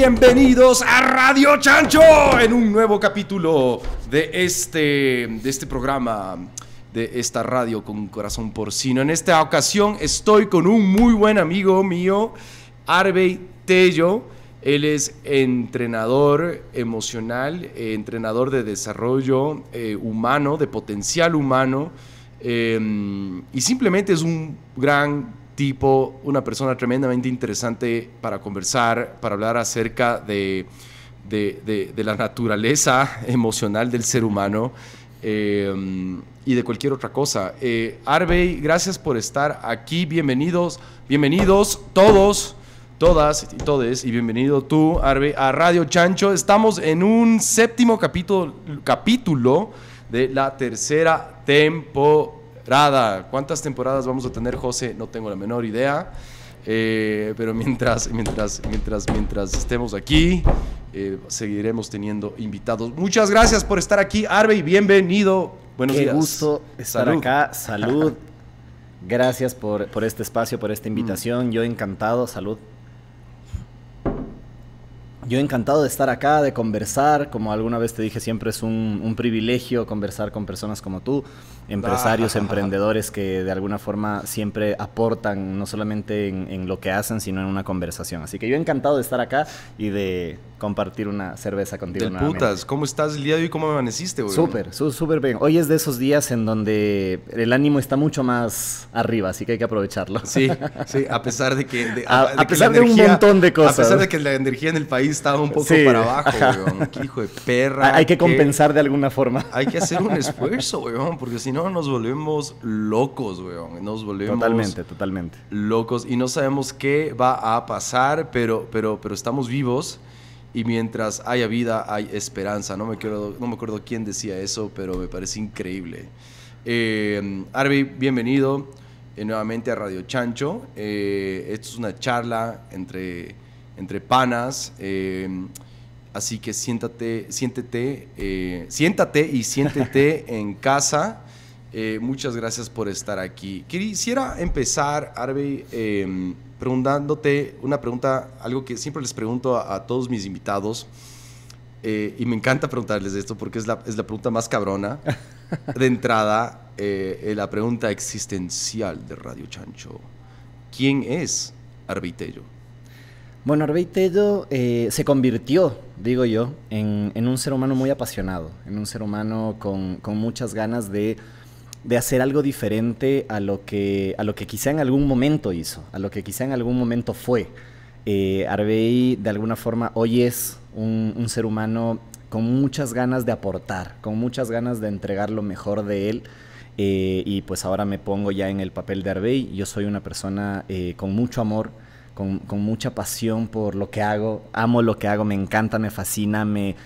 bienvenidos a Radio Chancho en un nuevo capítulo de este, de este programa de esta radio con corazón porcino. En esta ocasión estoy con un muy buen amigo mío, Arvey Tello. Él es entrenador emocional, eh, entrenador de desarrollo eh, humano, de potencial humano, eh, y simplemente es un gran tipo, una persona tremendamente interesante para conversar, para hablar acerca de, la naturaleza emocional del ser humano eh, y de cualquier otra cosa. Eh, Arvey, gracias por estar aquí, bienvenidos, bienvenidos todos. Todas y todes, y bienvenido tú, Arvey, a Radio Chancho. Estamos en un séptimo capítulo, capítulo de la tercera temporada ¿Cuántas temporadas vamos a tener, José? No tengo la menor idea. Eh, pero mientras, mientras, mientras, mientras estemos aquí, eh, seguiremos teniendo invitados. Muchas gracias por estar aquí, y Bienvenido. Buenos días. Qué gusto estar acá. Salud. Gracias por, este espacio, por esta invitación. Mm. Yo encantado. Salud. Yo encantado de estar acá, de conversar. Como alguna vez te dije, siempre es un privilegio conversar con personas como tú. empresarios, emprendedores que de alguna forma siempre aportan, no solamente en, en, lo que hacen, sino en una conversación. Así que yo encantado de estar acá y de compartir una cerveza contigo. Del putas, ¿cómo estás el día de hoy? ¿Cómo amaneciste, güey? Súper, súper bien. Hoy es de esos días en donde el ánimo está mucho más arriba, así que hay que aprovecharlo. Sí, sí, a pesar de que... a, pesar de un montón de cosas. A pesar de que la energía en el país estaba un poco para abajo, güey. hijo de perra. Hay que compensar de alguna forma. Hay que hacer un esfuerzo, güey, porque si no nos volvemos locos, güey. Nos volvemos... Totalmente, totalmente. Locos y no sabemos qué va a pasar, pero, pero, pero estamos vivos y mientras haya vida hay esperanza. No me, acuerdo, no me acuerdo quién decía eso, pero me parece increíble. Eh, Arby, bienvenido eh, nuevamente a Radio Chancho. Eh, esto es una charla entre, entre panas. Eh, así que siéntate, siéntete, siéntate y siéntete en casa. muchas gracias por estar aquí. Quisiera empezar, Arby preguntándote una pregunta, algo que siempre les pregunto a, todos mis invitados, eh, y me encanta preguntarles esto porque es la, pregunta más cabrona de entrada, eh, eh, la pregunta existencial de Radio Chancho. ¿Quién es Arbitello? Bueno, Arbitello se convirtió, digo yo, en, un ser humano muy apasionado, en un ser humano con muchas ganas de de hacer algo diferente a lo que, a lo que quizá en algún momento hizo, a lo que quizá en algún momento fue. Eh, Arbey, de alguna forma, hoy es un, ser humano con muchas ganas de aportar, con muchas ganas de entregar lo mejor de él. Eh, y pues ahora me pongo ya en el papel de Arbey. Yo soy una persona eh, con mucho amor, con, con mucha pasión por lo que hago. Amo lo que hago, me encanta, me fascina, me,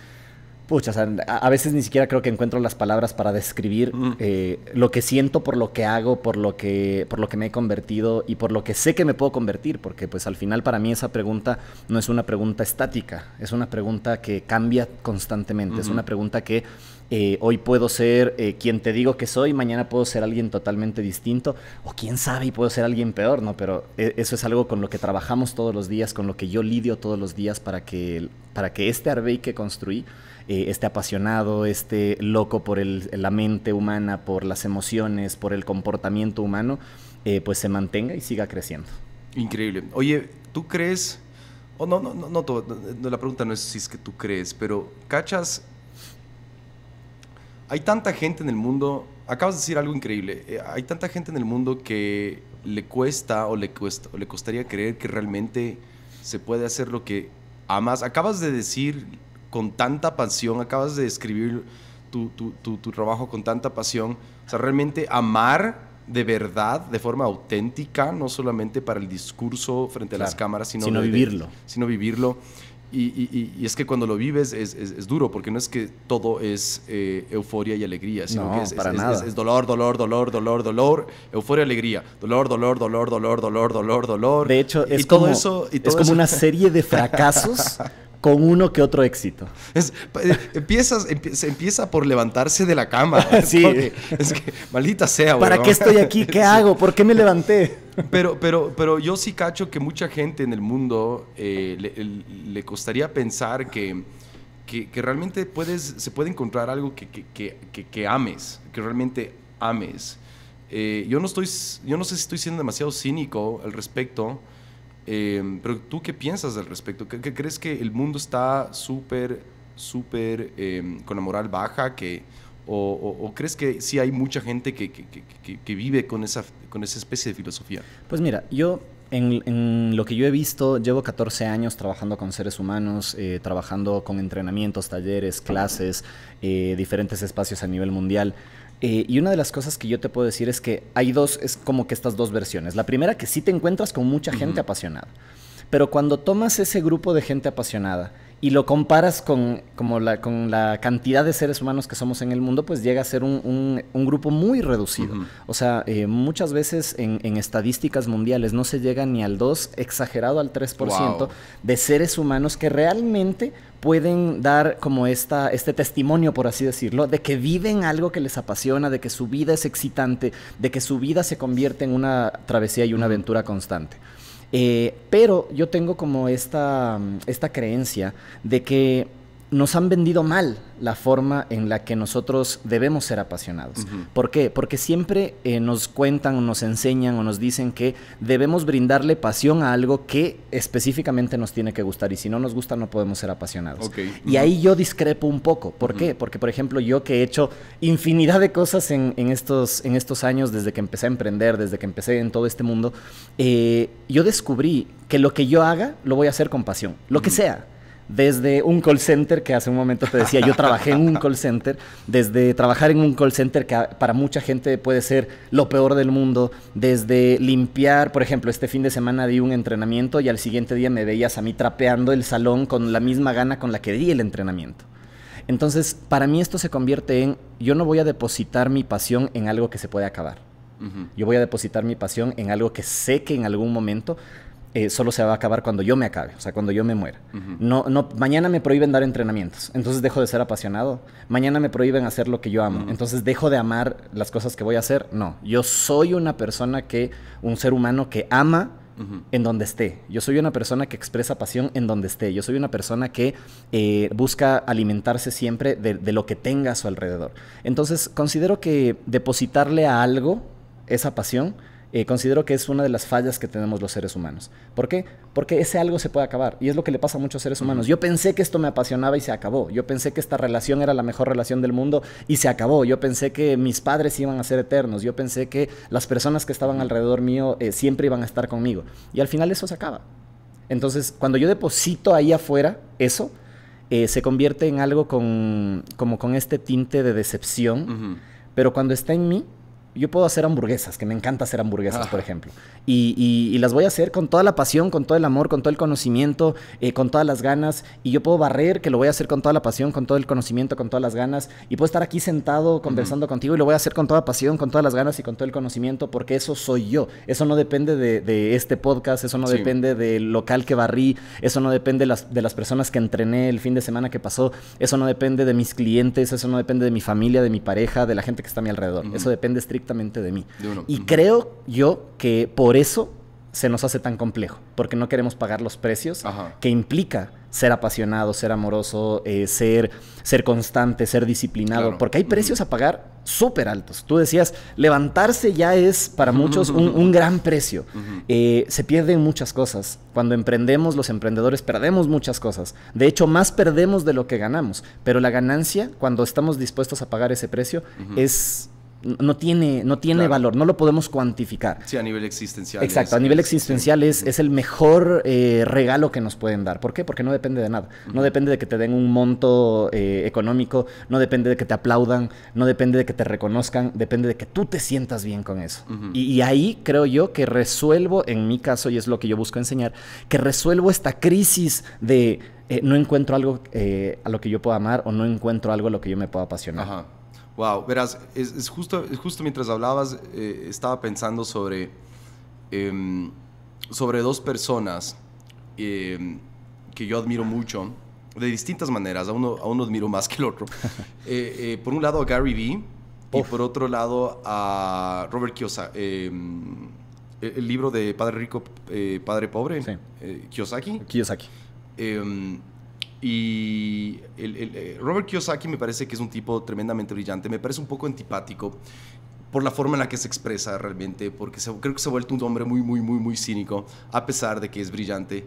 Pucha, a veces ni siquiera creo que encuentro las palabras para describir mm. eh, lo que siento por lo que hago, por lo que, por lo que me he convertido y por lo que sé que me puedo convertir, porque pues al final para mí esa pregunta no es una pregunta estática, es una pregunta que cambia constantemente, es una pregunta que eh, hoy puedo ser eh, quien te digo que soy, mañana puedo ser alguien totalmente distinto, o quién sabe y puedo ser alguien peor, ¿no? Pero eso es algo con lo que trabajamos todos los días, con lo que yo lidio todos los días para que, para que este Arbey que construí, eh, este apasionado, este loco por la mente humana, por las emociones, por el comportamiento humano, eh, pues se mantenga y siga creciendo. Increíble. Oye, ¿tú crees... o oh, no, no, no, no, no, la pregunta no es si es que tú crees, pero cachas, hay tanta gente en el mundo, acabas de decir algo increíble, eh, hay tanta gente en el mundo que le cuesta o le, cuesta, o le costaría creer que realmente se puede hacer lo que amas. Acabas de decir con tanta pasión, acabas de describir tu, tu, tu, tu trabajo con tanta pasión, o sea, realmente amar de verdad, de forma auténtica, no solamente para el discurso frente a las cámaras, sino, vivirlo. Sino vivirlo. Y, y, es que cuando lo vives es, es, duro, porque no es que todo es eh, euforia y alegría, sino que es, para nada. es, dolor, dolor, dolor, dolor, dolor, euforia, alegría, dolor, dolor, dolor, dolor, dolor, dolor, dolor. De hecho, es como, es como una serie de fracasos con uno que otro éxito. Eh, empiezas, empieza, por levantarse de la cama. sí. es que, maldita sea, ¿Para qué estoy aquí? ¿Qué hago? ¿Por qué me levanté? Pero, pero, pero yo sí cacho que mucha gente en el mundo eh, le, costaría pensar que, que, realmente puedes, se puede encontrar algo que, que ames, que realmente ames. Eh, yo, no estoy, yo no sé si estoy siendo demasiado cínico al respecto, Em, pero tú qué piensas al respecto? ¿Qué, crees que el mundo está súper, súper em, con la moral baja? o, crees que sí hay mucha gente que, vive con esa, con esa especie de filosofía? Pues mira, yo en, lo que yo he visto, llevo 14 años trabajando con seres humanos, eh, trabajando con entrenamientos, talleres, clases, eh, diferentes espacios a nivel mundial. Eh, y una de las cosas que yo te puedo decir es que hay dos, es como que estas dos versiones. La primera que sí te encuentras con mucha gente apasionada. Pero cuando tomas ese grupo de gente apasionada y lo comparas con, como la, con la cantidad de seres humanos que somos en el mundo, pues llega a ser un, grupo muy reducido. O sea, eh, muchas veces en, estadísticas mundiales no se llega ni al 2, exagerado al 3% de seres humanos que realmente pueden dar como esta, este testimonio, por así decirlo, de que viven algo que les apasiona, de que su vida es excitante, de que su vida se convierte en una travesía y una aventura constante. Eh, pero yo tengo como esta, esta creencia de que nos han vendido mal la forma en la que nosotros debemos ser apasionados. ¿Por qué? Porque siempre eh, nos cuentan nos enseñan o nos dicen que debemos brindarle pasión a algo que específicamente nos tiene que gustar y si no nos gusta no podemos ser apasionados. Y ahí yo discrepo un poco. ¿Por qué? Porque, por ejemplo, yo que he hecho infinidad de cosas en, estos, en estos años, desde que empecé a emprender, desde que empecé en todo este mundo, eh, yo descubrí que lo que yo haga lo voy a hacer con pasión, lo que sea desde un call center, que hace un momento te decía, yo trabajé en un call center, desde trabajar en un call center que para mucha gente puede ser lo peor del mundo, desde limpiar, por ejemplo, este fin de semana di un entrenamiento y al siguiente día me veías a mí trapeando el salón con la misma gana con la que di el entrenamiento. Entonces, para mí esto se convierte en, yo no voy a depositar mi pasión en algo que se puede acabar. Yo voy a depositar mi pasión en algo que sé que en algún momento eh, solo se va a acabar cuando yo me acabe, o sea, cuando yo me muera. no, no, mañana me prohíben dar entrenamientos, entonces dejo de ser apasionado. Mañana me prohíben hacer lo que yo amo, entonces dejo de amar las cosas que voy a hacer. No, yo soy una persona que, un ser humano que ama en donde esté. Yo soy una persona que expresa pasión en donde esté. Yo soy una persona que eh, busca alimentarse siempre de lo que tenga a su alrededor. Entonces, considero que depositarle a algo esa pasión, eh, considero que es una de las fallas que tenemos los seres humanos. ¿Por qué? Porque ese algo se puede acabar y es lo que le pasa a muchos seres humanos. Yo pensé que esto me apasionaba y se acabó. Yo pensé que esta relación era la mejor relación del mundo y se acabó. Yo pensé que mis padres iban a ser eternos. Yo pensé que las personas que estaban alrededor mío eh, siempre iban a estar conmigo. Y al final eso se acaba. Entonces, cuando yo deposito ahí afuera eso, eh, se convierte en algo con, como con este tinte de decepción, pero cuando está en mí, yo puedo hacer hamburguesas, que me encanta hacer hamburguesas, por ah. ejemplo. Y, y, las voy a hacer con toda la pasión, con todo el amor, con todo el conocimiento, eh, con todas las ganas. Y yo puedo barrer, que lo voy a hacer con toda la pasión, con todo el conocimiento, con todas las ganas. Y puedo estar aquí sentado conversando contigo y lo voy a hacer con toda pasión, con todas las ganas y con todo el conocimiento, porque eso soy yo. Eso no depende de, de este podcast, eso no depende del local que barrí, eso no depende las, de las personas que entrené el fin de semana que pasó, eso no depende de mis clientes, eso no depende de mi familia, de mi pareja, de la gente que está a mi alrededor. Eso depende estrictamente de mí. Y creo yo que por eso se nos hace tan complejo, porque no queremos pagar los precios que implica ser apasionado, ser amoroso, eh, ser, ser constante, ser disciplinado, porque hay precios a pagar súper altos. Tú decías, levantarse ya es para muchos un, gran precio. Eh, se pierden muchas cosas. Cuando emprendemos, los emprendedores perdemos muchas cosas. De hecho, más perdemos de lo que ganamos, pero la ganancia, cuando estamos dispuestos a pagar ese precio, es no tiene, no tiene valor, no lo podemos cuantificar. Sí, a nivel existencial. Exacto, a nivel existencial es, es, el mejor eh, regalo que nos pueden dar. ¿Por qué? Porque no depende de nada. No depende de que te den un monto eh, económico, no depende de que te aplaudan, no depende de que te reconozcan, depende de que tú te sientas bien con eso. y, ahí creo yo que resuelvo, en mi caso, y es lo que yo busco enseñar, que resuelvo esta crisis de... Eh, no encuentro algo a lo que yo pueda amar o no encuentro algo a lo que yo me pueda apasionar. Wow, verás, es, justo, justo mientras hablabas, eh, estaba pensando sobre, em, sobre dos personas em, que yo admiro mucho, de distintas maneras, a uno, a uno admiro más que el otro. Eh, eh, por un lado a Gary Vee y por otro lado a Robert Kiyosaki. Em, e, el libro de Padre Rico, Padre Pobre, Kiyosaki. Kiyosaki. Y eh, Robert Kiyosaki me parece que es un tipo tremendamente brillante, me parece un poco antipático por la forma en la que se expresa realmente, porque creo que se ha vuelto un hombre muy, muy, muy, muy cínico, a pesar de que es brillante.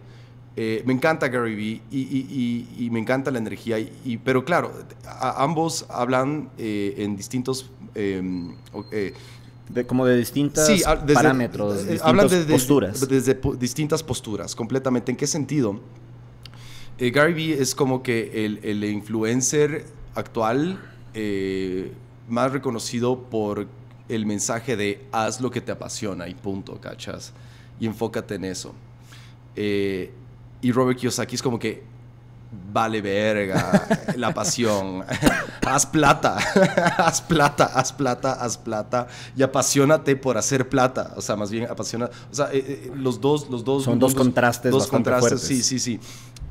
Eh, me encanta Gary Vee y, me encanta la energía, pero claro, ambos hablan eh, en distintos... Em, como de distintos parámetros, de, distintas hablan posturas. desde distintas posturas, completamente. ¿En qué sentido? Eh, Gary Vee es como que el, influencer actual eh, más reconocido por el mensaje de haz lo que te apasiona y punto, ¿cachas? Y enfócate en eso. Eh, y Robert Kiyosaki es como que vale verga la pasión. haz plata, haz plata, haz plata, haz plata y apasionate por hacer plata, o sea, más bien apasiona, o sea, los dos los dos son dos contrastes dos contrastes, sí, sí, sí.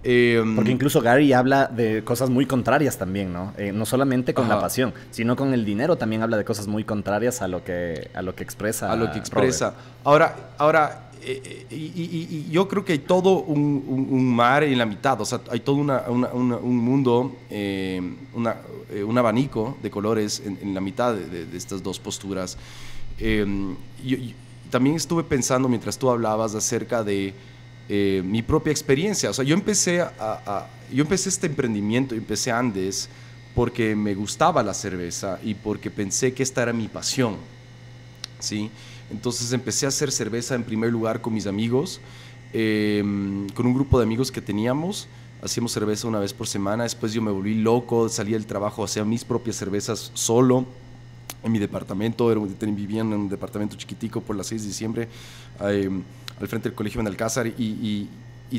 Em, Porque incluso Gary habla de cosas muy contrarias también, ¿no? Eh, no solamente con la pasión, sino con el dinero también habla de cosas muy contrarias a lo que, a lo que expresa. A lo que expresa. Ahora, ahora eh, eh, y, yo creo que hay todo un, mar en la mitad, o sea, hay todo un mundo, un abanico de colores en, la mitad de, estas dos posturas. Em, yo, también estuve pensando mientras tú hablabas acerca de eh, mi propia experiencia. O sea, yo empecé, a, yo empecé este emprendimiento, empecé Andes porque me gustaba la cerveza y porque pensé que esta era mi pasión. ¿sí? Entonces empecé a hacer cerveza en primer lugar con mis amigos, em, con un grupo de amigos que teníamos. Hacíamos cerveza una vez por semana, después yo me volví loco, salía del trabajo, hacía mis propias cervezas solo en mi departamento, vivían en un departamento chiquitico por las 6 de diciembre, em, al frente del colegio en Alcázar, y,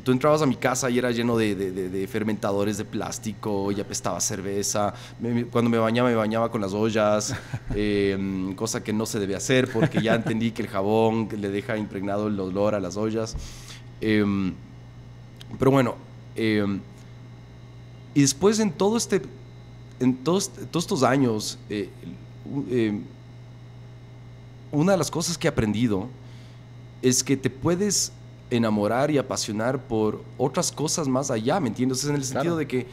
tú entrabas a mi casa y era lleno de, fermentadores de plástico, y apestaba cerveza, cuando me bañaba me bañaba con las ollas, em, cosa que no se debe hacer porque ya entendí que el jabón le deja impregnado el olor a las ollas. Em, pero bueno, y después en todo este... En todos, todos estos años, eh, eh, una de las cosas que he aprendido es que te puedes enamorar y apasionar por otras cosas más allá, ¿me entiendes? En el sentido de que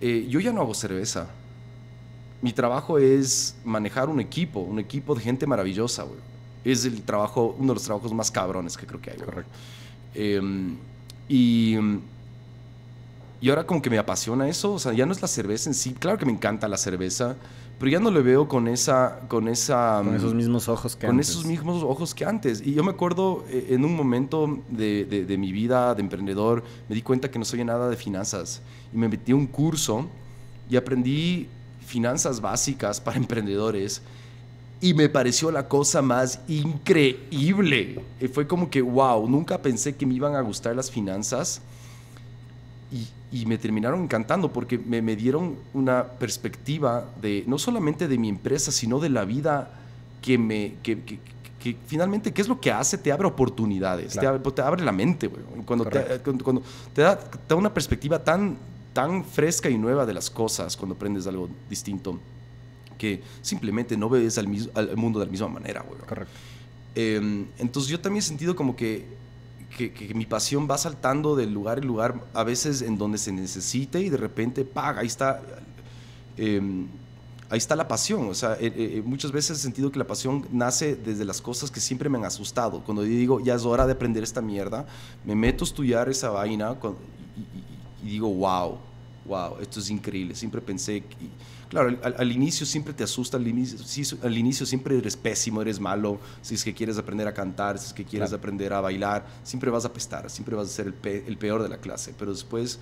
eh, yo ya no hago cerveza. Mi trabajo es manejar un equipo, un equipo de gente maravillosa, Es el trabajo, uno de los trabajos más cabrones que creo que hay. Em, y, y ahora como que me apasiona eso, o sea, ya no es la cerveza en sí, claro que me encanta la cerveza, pero ya no le veo con esa... Con, esa, esos mm, mismos ojos que con antes. esos mismos ojos que antes. Y yo me acuerdo eh, en un momento de, mi vida de emprendedor, me di cuenta que no soy nada de finanzas. Y me metí a un curso y aprendí finanzas básicas para emprendedores. Y me pareció la cosa más increíble. Y fue como que, wow, nunca pensé que me iban a gustar las finanzas y me terminaron encantando porque me, me, dieron una perspectiva de no solamente de mi empresa, sino de la vida que me... Que, que, finalmente, ¿qué es lo que hace? Te abre oportunidades, te, abre, te, abre, la mente, güey. Cuando, te, cuando, te, da, te, una perspectiva tan, tan fresca y nueva de las cosas, cuando aprendes algo distinto, que simplemente no ves al, al mundo de la misma manera, güey. Correcto. Em, entonces yo también he sentido como que que, mi pasión va saltando de lugar en lugar, a veces en donde se necesite y de repente, paga, ahí está. Em, ahí está la pasión. O sea, eh, eh, muchas veces he sentido que la pasión nace desde las cosas que siempre me han asustado. Cuando yo digo, ya es hora de aprender esta mierda, me meto a estudiar esa vaina y, digo, wow, wow, esto es increíble. Siempre pensé Claro, al, inicio siempre te asusta, al inicio, al inicio siempre eres pésimo, eres malo, si es que quieres aprender a cantar, si es que quieres aprender a bailar, siempre vas a pestar, siempre vas a ser el, peor de la clase, pero después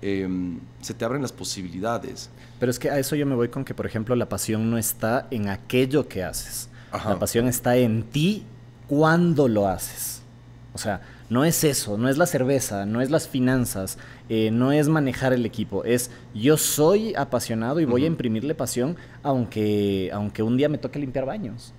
em, se te abren las posibilidades. Pero es que a eso yo me voy con que, por ejemplo, la pasión no está en aquello que haces, la pasión está en ti cuando lo haces. O sea, no es eso, no es la cerveza, no es las finanzas, eh, no es manejar el equipo, es yo soy apasionado y voy a imprimirle pasión aunque, aunque un día me toque limpiar baños.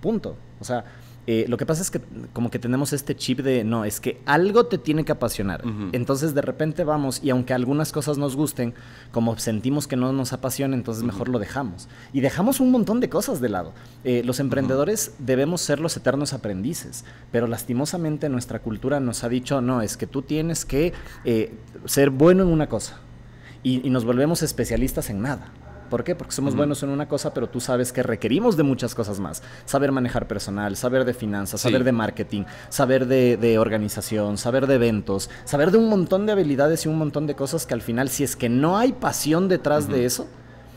Punto. O sea, eh, lo que pasa es que como que tenemos este chip de, no, es que algo te tiene que apasionar. Entonces de repente vamos y aunque algunas cosas nos gusten, como sentimos que no nos apasiona, entonces mejor lo dejamos. Y dejamos un montón de cosas de lado. Eh, los emprendedores debemos ser los eternos aprendices, pero lastimosamente nuestra cultura nos ha dicho, no, es que tú tienes que eh, ser bueno en una cosa. y nos volvemos especialistas en nada. ¿Por qué? Porque somos buenos en una cosa, pero tú sabes que requerimos de muchas cosas más. Saber manejar personal, saber de finanzas, saber de marketing, saber de, organización, saber de eventos, saber de un montón de habilidades y un montón de cosas que al final, si es que no hay pasión detrás de eso,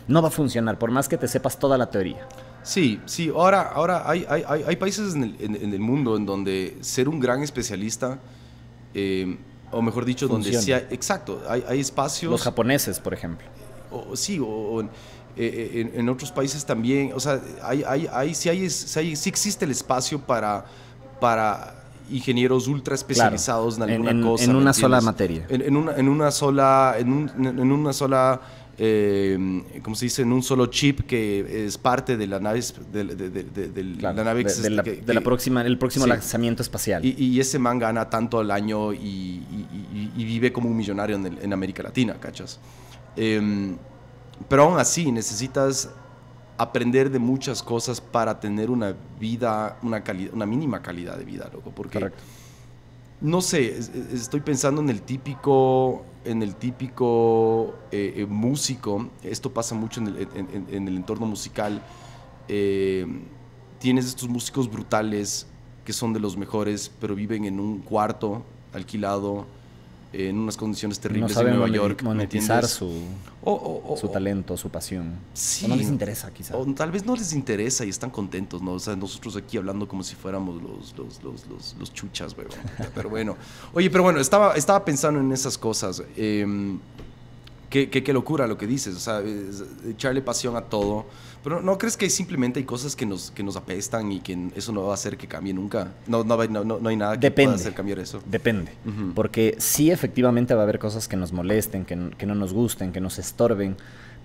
no va a funcionar, por más que te sepas toda la teoría. Sí, sí, ahora, ahora hay, hay, países en el, mundo en donde ser un gran especialista... Eh, o mejor dicho, donde sí exacto, hay, hay, espacios. Los japoneses, por ejemplo o, sí, o, eh, eh, en, otros países también, o sea, hay, hay, hay, sí, hay, existe el espacio para, para ingenieros ultra especializados en alguna cosa. En una sola materia. En, una, sola, en, una sola eh, ¿cómo se dice? En un solo chip que es parte de la nave, de, la nave la, el próximo lanzamiento espacial. Y, ese man gana tanto al año y, vive como un millonario en, en América Latina, ¿cachas? Em, pero aún así necesitas aprender de muchas cosas para tener una vida, una, calidad, una mínima calidad de vida, loco. Porque, no sé, estoy pensando en el típico, en el típico eh, eh, músico, esto pasa mucho en el, entorno musical, em, tienes estos músicos brutales que son de los mejores, pero viven en un cuarto alquilado en unas condiciones terribles en Nueva York. monetizar su, su talento, su pasión. Sí, no les interesa, quizás tal vez no les interesa y están contentos, ¿no? O sea, nosotros aquí hablando como si fuéramos los, los, chuchas, güey. Pero bueno. Oye, pero bueno, estaba, estaba pensando en esas cosas. Em, qué, qué, locura lo que dices. O sea, echarle pasión a todo pero ¿no crees que simplemente hay cosas que nos, que nos apestan y que eso no va a hacer que cambie nunca? No, no, no, no hay nada que depende, pueda hacer cambiar eso. Depende. Porque sí, efectivamente va a haber cosas que nos molesten, que, no nos gusten, que nos estorben.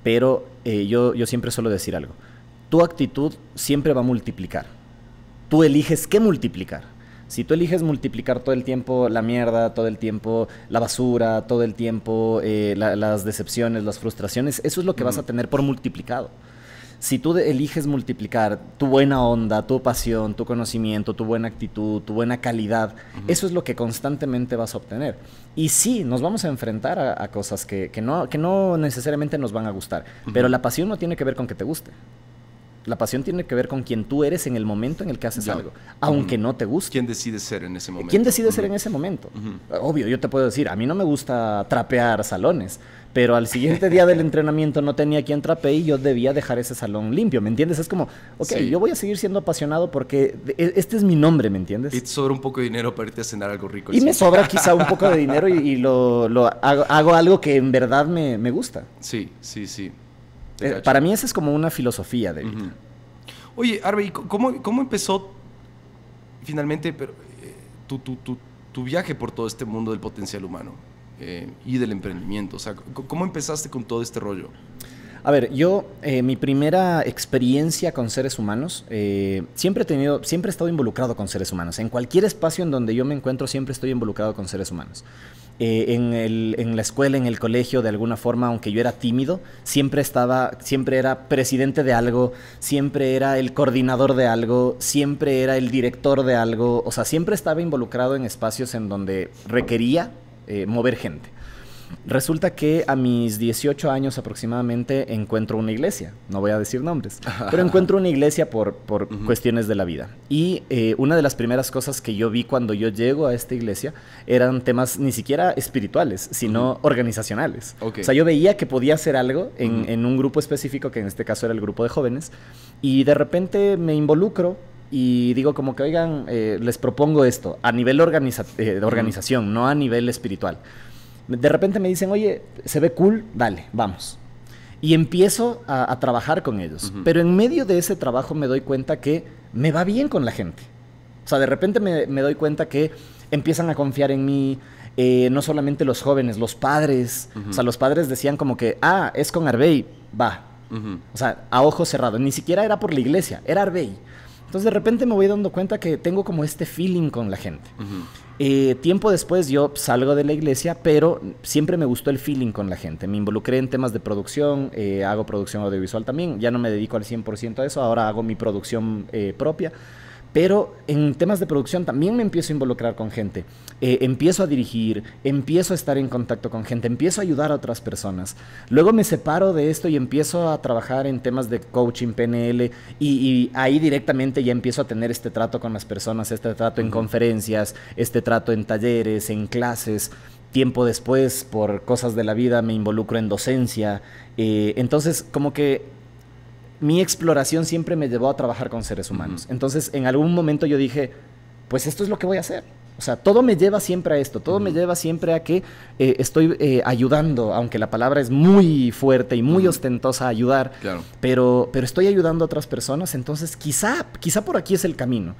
Pero eh, yo, yo siempre suelo decir algo. Tu actitud siempre va a multiplicar. Tú eliges qué multiplicar. Si tú eliges multiplicar todo el tiempo la mierda, todo el tiempo la basura, todo el tiempo eh, las decepciones, las frustraciones, eso es lo que vas a tener por multiplicado si tú eliges multiplicar tu buena onda, tu pasión, tu conocimiento, tu buena actitud, tu buena calidad, eso es lo que constantemente vas a obtener. Y sí, nos vamos a enfrentar a, cosas que, no, necesariamente nos van a gustar, pero la pasión no tiene que ver con que te guste. La pasión tiene que ver con quien tú eres en el momento en el que haces algo, aunque no te guste. ¿Quién decide ser en ese momento? ¿Quién decide ser en ese momento? Obvio, yo te puedo decir, a mí no me gusta trapear salones, pero al siguiente día del entrenamiento no tenía quien trapee y yo debía dejar ese salón limpio, ¿me entiendes? Es como, ok, yo voy a seguir siendo apasionado porque e, este es mi nombre, ¿me entiendes? Y te sobra un poco de dinero para irte a cenar algo rico. Y me sobra quizá un poco de dinero y, lo, hago, algo que en verdad me, gusta. Sí, sí, sí. Eh, para mí esa es como una filosofía de vida. Oye, Arbe, cómo, empezó finalmente eh, tu viaje por todo este mundo del potencial humano? Eh, y del emprendimiento? O sea, ¿cómo empezaste con todo este rollo? A ver, yo, eh, mi primera experiencia con seres humanos, eh, siempre he tenido, siempre he estado involucrado con seres humanos. En cualquier espacio en donde yo me encuentro, siempre estoy involucrado con seres humanos. en, en, la escuela, en el colegio, de alguna forma, aunque yo era tímido, siempre estaba, siempre era presidente de algo, siempre era el coordinador de algo, siempre era el director de algo, o sea, siempre estaba involucrado en espacios en donde requería eh, mover gente. Resulta que a mis 18 años aproximadamente encuentro una iglesia, no voy a decir nombres, pero encuentro una iglesia por, cuestiones de la vida. Y eh, una de las primeras cosas que yo vi cuando yo llego a esta iglesia eran temas ni siquiera espirituales, sino organizacionales. O sea, yo veía que podía hacer algo en, en un grupo específico, que en este caso era el grupo de jóvenes, y de repente me involucro, y digo como que, oigan, eh, les propongo esto a nivel eh, de organización, no a nivel espiritual. De repente me dicen, oye, se ve cool, dale, vamos. Y empiezo a, trabajar con ellos. Pero en medio de ese trabajo me doy cuenta que me va bien con la gente. O sea, de repente me, doy cuenta que empiezan a confiar en mí, eh, no solamente los jóvenes, los padres. O sea, los padres decían como que, ah, es con Arbey, va. O sea, a ojo cerrado. Ni siquiera era por la iglesia, era Arbey. Entonces de repente me voy dando cuenta que tengo como este feeling con la gente. Eh, tiempo después yo salgo de la iglesia, pero siempre me gustó el feeling con la gente. Me involucré en temas de producción, eh, hago producción audiovisual también, ya no me dedico al 100% a eso, ahora hago mi producción eh, propia pero en temas de producción también me empiezo a involucrar con gente. Eh, empiezo a dirigir, empiezo a estar en contacto con gente, empiezo a ayudar a otras personas. Luego me separo de esto y empiezo a trabajar en temas de coaching, PNL, y, ahí directamente ya empiezo a tener este trato con las personas, este trato en conferencias, este trato en talleres, en clases. Tiempo después, por cosas de la vida, me involucro en docencia. Eh, entonces, como que mi exploración siempre me llevó a trabajar con seres humanos. Entonces, en algún momento yo dije, pues esto es lo que voy a hacer. O sea, todo me lleva siempre a esto, todo me lleva siempre a que eh, estoy eh, ayudando, aunque la palabra es muy fuerte y muy ostentosa ayudar, pero, pero estoy ayudando a otras personas, entonces quizá, quizá por aquí es el camino.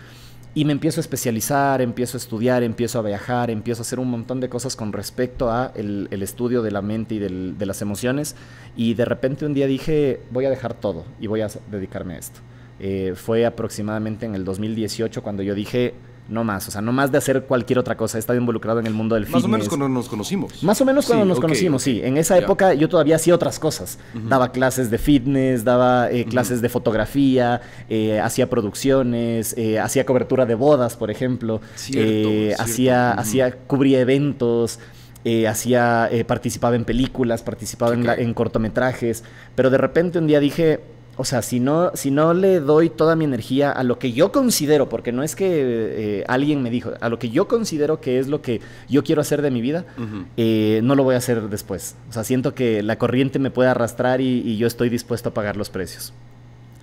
Y me empiezo a especializar, empiezo a estudiar, empiezo a viajar, empiezo a hacer un montón de cosas con respecto a el, estudio de la mente y de las emociones. Y de repente un día dije, voy a dejar todo y voy a dedicarme a esto. Eh, fue aproximadamente en el 2018 cuando yo dije, no más, o sea, no más de hacer cualquier otra cosa. He estado involucrado en el mundo del fitness. Más o menos cuando nos conocimos. Más o menos cuando nos conocimos, sí. En esa época yo todavía hacía otras cosas. Daba clases de fitness, daba eh, clases de fotografía, eh, hacía producciones, eh, hacía cobertura de bodas, por ejemplo. Cierto, Hacía, hacía, cubría eventos. hacía, participaba en películas, participaba en, cortometrajes, pero de repente un día dije, o sea, si no, si no le doy toda mi energía a lo que yo considero, porque no es que eh, alguien me dijo, a lo que yo considero que es lo que yo quiero hacer de mi vida, eh, no lo voy a hacer después. O sea, siento que la corriente me puede arrastrar y, y yo estoy dispuesto a pagar los precios.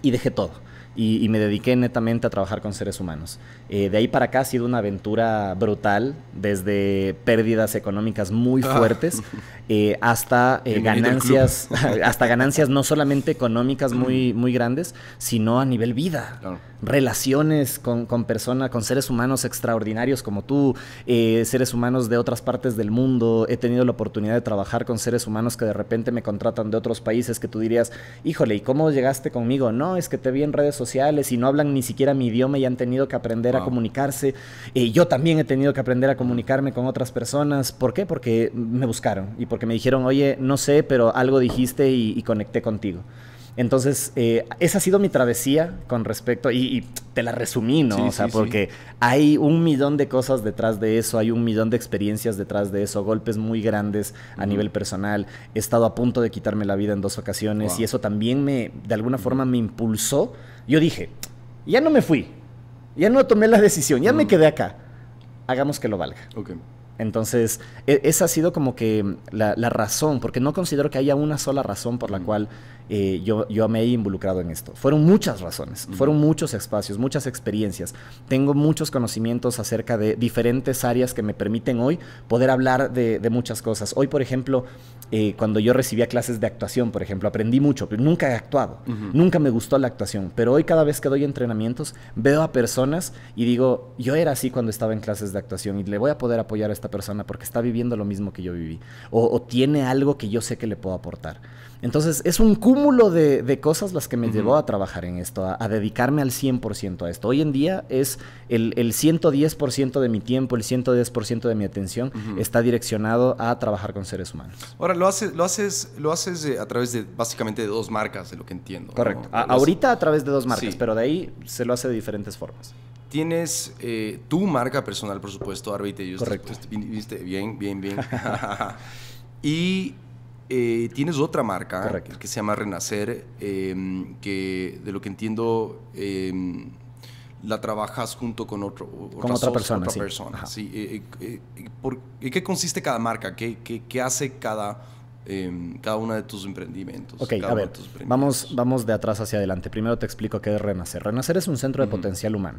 Y dejé todo y, me dediqué netamente a trabajar con seres humanos. Eh, de ahí para acá ha sido una aventura brutal, desde pérdidas económicas muy ah. fuertes eh, hasta eh, ganancias, hasta ganancias no solamente económicas muy, muy grandes, sino a nivel vida relaciones con, personas, con seres humanos extraordinarios como tú, eh, seres humanos de otras partes del mundo. He tenido la oportunidad de trabajar con seres humanos que de repente me contratan de otros países que tú dirías, híjole, ¿y cómo llegaste conmigo? No, es que te vi en redes sociales y no hablan ni siquiera mi idioma y han tenido que aprender a comunicarse. Eh, yo también he tenido que aprender a comunicarme con otras personas. ¿Por qué? Porque me buscaron y porque me dijeron, oye, no sé, pero algo dijiste y conecté contigo. Entonces, eh, esa ha sido mi travesía con respecto, y, te la resumí, ¿no? o sea, porque hay un millón de cosas detrás de eso, hay un millón de experiencias detrás de eso, golpes muy grandes a nivel personal. He estado a punto de quitarme la vida en dos ocasiones y eso también me, de alguna forma, me impulsó. Yo dije, ya no me fui, ya no tomé la decisión, ya me quedé acá. Hagamos que lo valga. Entonces, e, esa ha sido como que la, razón, porque no considero que haya una sola razón por la cual eh, yo, me he involucrado en esto. Fueron muchas razones, fueron muchos espacios, muchas experiencias. Tengo muchos conocimientos acerca de diferentes áreas que me permiten hoy poder hablar de muchas cosas. Hoy, por ejemplo, eh, cuando yo recibía clases de actuación, por ejemplo. Aprendí mucho, pero nunca he actuado, nunca me gustó la actuación. Pero hoy cada vez que doy entrenamientos, veo a personas y digo, yo era así cuando estaba en clases de actuación y le voy a poder apoyar a esta persona porque está viviendo lo mismo que yo viví o tiene algo que yo sé que le puedo aportar. Entonces, es un cúmulo de, cosas las que me llevó a trabajar en esto, a, dedicarme al 100% a esto. Hoy en día es el, el 110% de mi tiempo, el 110% de mi atención está direccionado a trabajar con seres humanos. Ahora, lo haces, lo haces, lo haces eh, a través de básicamente de dos marcas, de lo que entiendo. Correcto. ahorita a través de dos marcas, pero de ahí se lo hace de diferentes formas. Tienes eh, tu marca personal, por supuesto, Arbite. Correcto. Pues, bien, bien, bien. y eh, tienes otra marca que se llama Renacer, em, que de lo que entiendo em, la trabajas junto con otro, otra, con otra persona. Otra eh, eh, qué consiste cada marca? ¿Qué, hace cada, em, cada uno de tus emprendimientos? a ver, vamos, vamos de atrás hacia adelante. Primero te explico qué es Renacer. Renacer es un centro de potencial humano.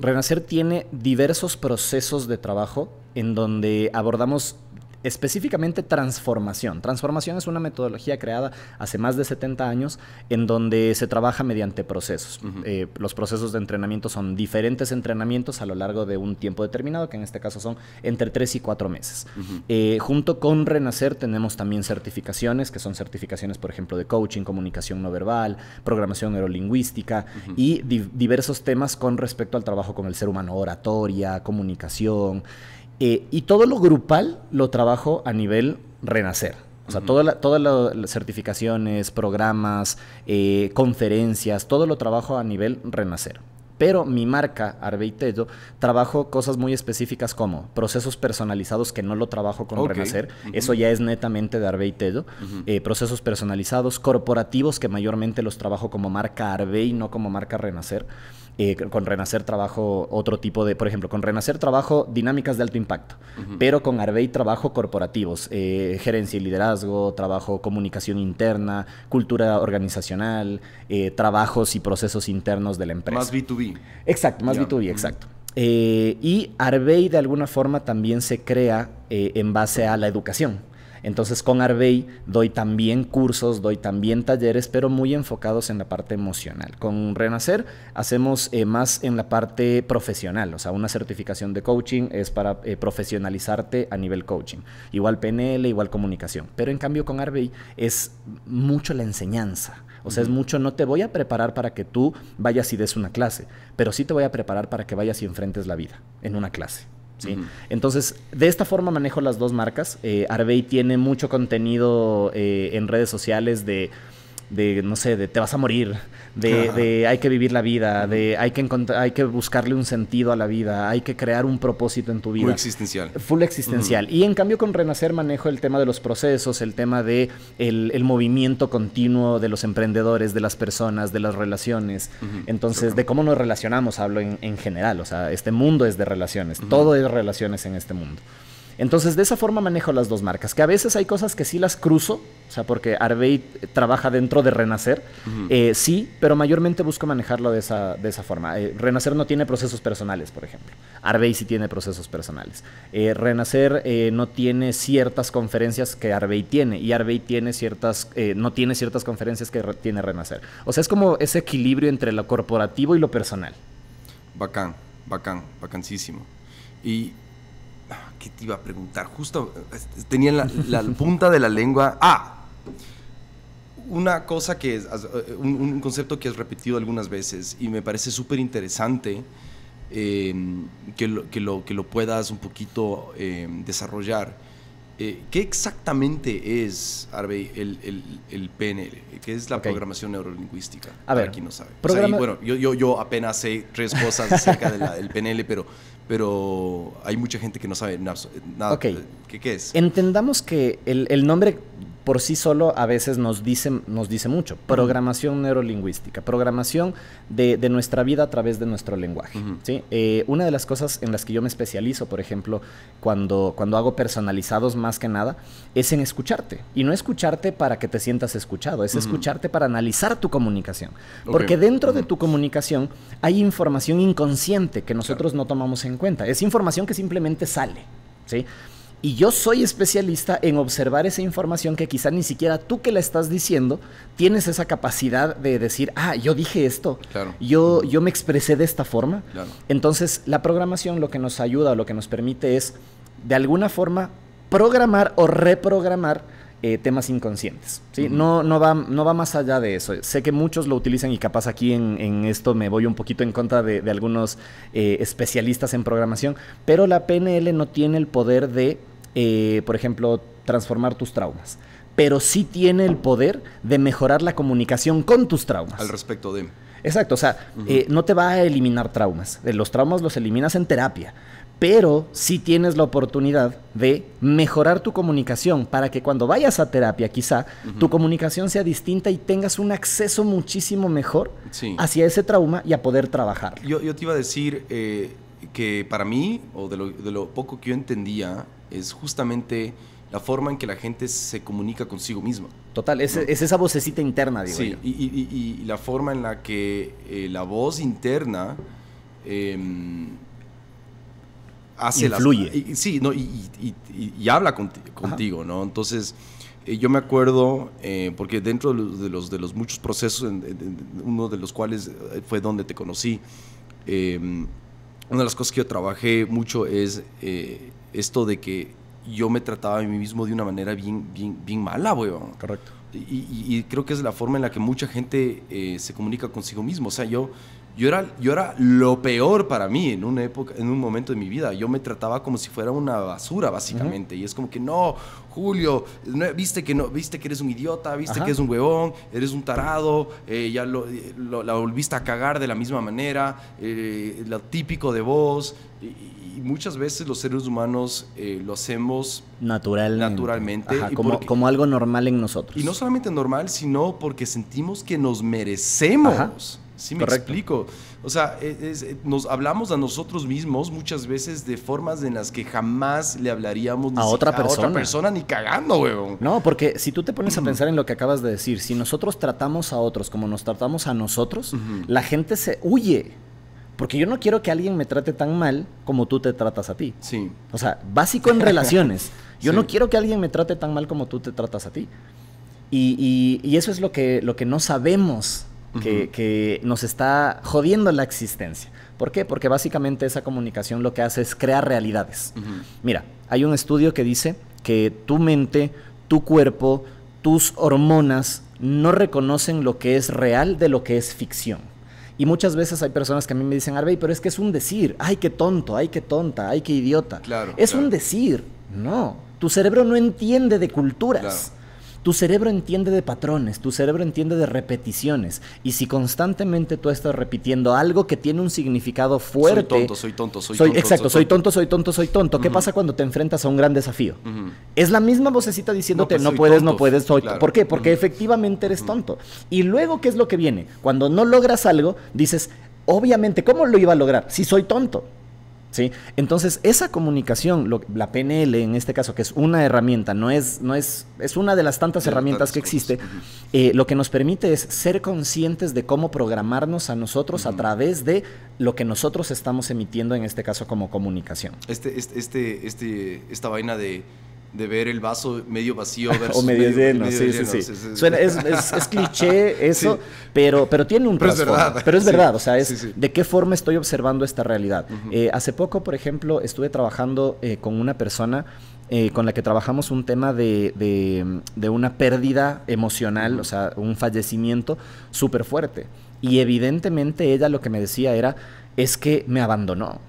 Renacer tiene diversos procesos de trabajo en donde abordamos específicamente transformación. Transformación es una metodología creada hace más de 70 años en donde se trabaja mediante procesos. Eh, los procesos de entrenamiento son diferentes entrenamientos a lo largo de un tiempo determinado, que en este caso son entre 3 y 4 meses. Eh, junto con Renacer tenemos también certificaciones, que son certificaciones, por ejemplo, de coaching, comunicación no verbal, programación neurolingüística y diversos temas con respecto al trabajo con el ser humano, oratoria, comunicación. Eh, y todo lo grupal lo trabajo a nivel renacer. O sea, todas las certificaciones, programas, eh, conferencias, todo lo trabajo a nivel renacer. Pero mi marca, Tedo trabajo cosas muy específicas como procesos personalizados que no lo trabajo con Renacer. Eso ya es netamente de Arbeitedo. Uh eh, procesos personalizados, corporativos que mayormente los trabajo como marca Arbey y no como marca Renacer. Eh, con Renacer trabajo otro tipo de, por ejemplo, con Renacer trabajo dinámicas de alto impacto, pero con Arbey trabajo corporativos, eh, gerencia y liderazgo, trabajo comunicación interna, cultura organizacional, eh, trabajos y procesos internos de la empresa. Más B2B. Exacto, más B2B, exacto. y Arbey de alguna forma también se crea en base a la educación. Entonces con Arvey doy también cursos, doy también talleres, pero muy enfocados en la parte emocional. Con Renacer hacemos eh, más en la parte profesional, o sea, una certificación de coaching es para eh, profesionalizarte a nivel coaching. Igual PNL, igual comunicación. Pero en cambio con Arvey es mucho la enseñanza. O sea, es mucho, no te voy a preparar para que tú vayas y des una clase, pero sí te voy a preparar para que vayas y enfrentes la vida en una clase. Entonces, de esta forma manejo las dos marcas. Eh, Arbey tiene mucho contenido eh, en redes sociales de, de, no sé, de te vas a morir, de, de, hay que vivir la vida, de hay que, hay que buscarle un sentido a la vida, hay que crear un propósito en tu vida. Full existencial. Full existencial. Y en cambio con Renacer manejo el tema de los procesos, el tema de el, movimiento continuo de los emprendedores, de las personas, de las relaciones. Entonces, de cómo nos relacionamos hablo en, en, general. O sea, este mundo es de relaciones. Todo es relaciones en este mundo. Entonces, de esa forma manejo las dos marcas, que a veces hay cosas que sí las cruzo, o sea, porque Arvey trabaja dentro de Renacer, eh, sí, pero mayormente busco manejarlo de esa, forma. Eh, Renacer no tiene procesos personales, por ejemplo. Arvey sí tiene procesos personales. Eh, Renacer no tiene ciertas conferencias que Arvey tiene, y Arvey tiene ciertas, no tiene ciertas conferencias que tiene Renacer. O sea, es como ese equilibrio entre lo corporativo y lo personal. Bacán, bacán, bacanísimo. Y ¿Qué te iba a preguntar? Justo este, tenía la, punta de la lengua. Ah, una cosa que es, eh, un, concepto que has repetido algunas veces y me parece súper interesante eh, que, lo, que, lo, puedas un poquito eh, desarrollar eh, ¿Qué exactamente es, Arbey, el, el, el, PNL? ¿Qué es la programación neurolingüística? A no sabe. bueno, yo, yo, yo, apenas sé tres cosas acerca del PNL, pero, pero hay mucha gente que no sabe nada. ¿qué, es? Entendamos que el, el nombre por sí solo a veces nos dice, nos dice mucho. Programación neurolingüística, programación de, nuestra vida a través de nuestro lenguaje. Eh, una de las cosas en las que yo me especializo, por ejemplo, cuando, cuando hago personalizados más que nada, es en escucharte. Y no escucharte para que te sientas escuchado, es escucharte para analizar tu comunicación. Porque dentro de tu comunicación hay información inconsciente que nosotros no tomamos en cuenta. Es información que simplemente sale. ¿sí? Y yo soy especialista en observar esa información que quizá ni siquiera tú que la estás diciendo tienes esa capacidad de decir, ah, yo dije esto, yo, yo me expresé de esta forma. Entonces, la programación lo que nos ayuda o lo que nos permite es, de alguna forma, programar o reprogramar eh, temas inconscientes. ¿sí? no, no, va, no va más allá de eso. Sé que muchos lo utilizan y capaz aquí en, esto me voy un poquito en contra de, algunos eh, especialistas en programación, pero la PNL no tiene el poder de eh, por ejemplo, transformar tus traumas, pero sí tiene el poder de mejorar la comunicación con tus traumas. Al respecto de... Exacto, o sea, eh, no te va a eliminar traumas, eh, los traumas los eliminas en terapia, pero sí tienes la oportunidad de mejorar tu comunicación para que cuando vayas a terapia quizá tu comunicación sea distinta y tengas un acceso muchísimo mejor hacia ese trauma y a poder trabajar. Yo, te iba a decir, que para mí, o de lo, poco que yo entendía, es justamente la forma en que la gente se comunica consigo misma. Total, es, esa vocecita interna, digo. Sí, Y, la forma en la que eh, la voz interna eh, hace Influye. y, sí, no, y, habla contigo, ¿no? Entonces, eh, yo me acuerdo, eh, porque dentro de los, de los, muchos procesos, uno de los cuales fue donde te conocí, em, una de las cosas que yo trabajé mucho es eh, esto de que yo me trataba a mí mismo de una manera bien, bien, mala, weón. Correcto. Y, creo que es la forma en la que mucha gente eh, se comunica consigo mismo. O sea, yo, yo era, lo peor para mí en una época, en un momento de mi vida. Yo me trataba como si fuera una basura, básicamente. Y es como que, no, Julio, viste que no, viste que eres un idiota, viste que eres un huevón, eres un tarado, eh, ya eh, lo, la volviste a cagar de la misma manera, eh, lo típico de vos. Y, muchas veces los seres humanos lo hacemos naturalmente, naturalmente como, algo normal en nosotros. Y no solamente normal, sino porque sentimos que nos merecemos. Sí, me explico. O sea, e, e, nos hablamos a nosotros mismos muchas veces de formas en las que jamás le hablaríamos a, otra, persona. persona ni cagando, weón. No, porque si tú te pones a pensar en lo que acabas de decir, si nosotros tratamos a otros como nos tratamos a nosotros, la gente se huye. Porque yo no quiero que alguien me trate tan mal como tú te tratas a ti. Sí. O sea, básico en relaciones. Yo no quiero que alguien me trate tan mal como tú te tratas a ti. Y, y, y, eso es lo que, lo que no sabemos que, nos está jodiendo la existencia. ¿Por qué? Porque básicamente esa comunicación lo que hace es crear realidades. Mira, hay un estudio que dice que tu mente, tu cuerpo, tus hormonas no reconocen lo que es real de lo que es ficción. Y muchas veces hay personas que a mí me dicen, Arvey, pero es que es un decir. Ay, qué tonto, ay, qué tonta, ay, qué idiota. Claro, es un decir. No, tu cerebro no entiende de culturas. Tu cerebro entiende de patrones, tu cerebro entiende de repeticiones. Y si constantemente tú estás repitiendo algo que tiene un significado fuerte. Soy tonto, soy tonto, soy, tonto. Exacto, soy tonto, soy tonto, soy tonto. ¿Qué pasa cuando te enfrentas a un gran desafío? Es la misma vocecita diciéndote, no, pues puedes, no puedes, soy tonto. ¿Por qué? Porque efectivamente eres tonto. Y luego, ¿qué es lo que viene? Cuando no logras algo, dices, obviamente, ¿cómo lo iba a lograr? Si soy tonto. ¿Sí? Entonces, esa comunicación, la PNL en este caso, que es una herramienta, no es, no es, es una de las tantas herramientas que existe, eh, lo que nos permite es ser conscientes de cómo programarnos a nosotros a través de lo que nosotros estamos emitiendo, en este caso como comunicación. este, este, este, este esta vaina de de ver el vaso medio vacío o medio, lleno, sí, Sí, sí, es, cliché eso, pero, pero tiene un pero es verdad. Pero es verdad, o sea, es de qué forma estoy observando esta realidad. Eh, hace poco, por ejemplo, estuve trabajando eh, con una persona eh, con la que trabajamos un tema de, una pérdida emocional, o sea, un fallecimiento súper fuerte. Y evidentemente ella lo que me decía era, es que me abandonó.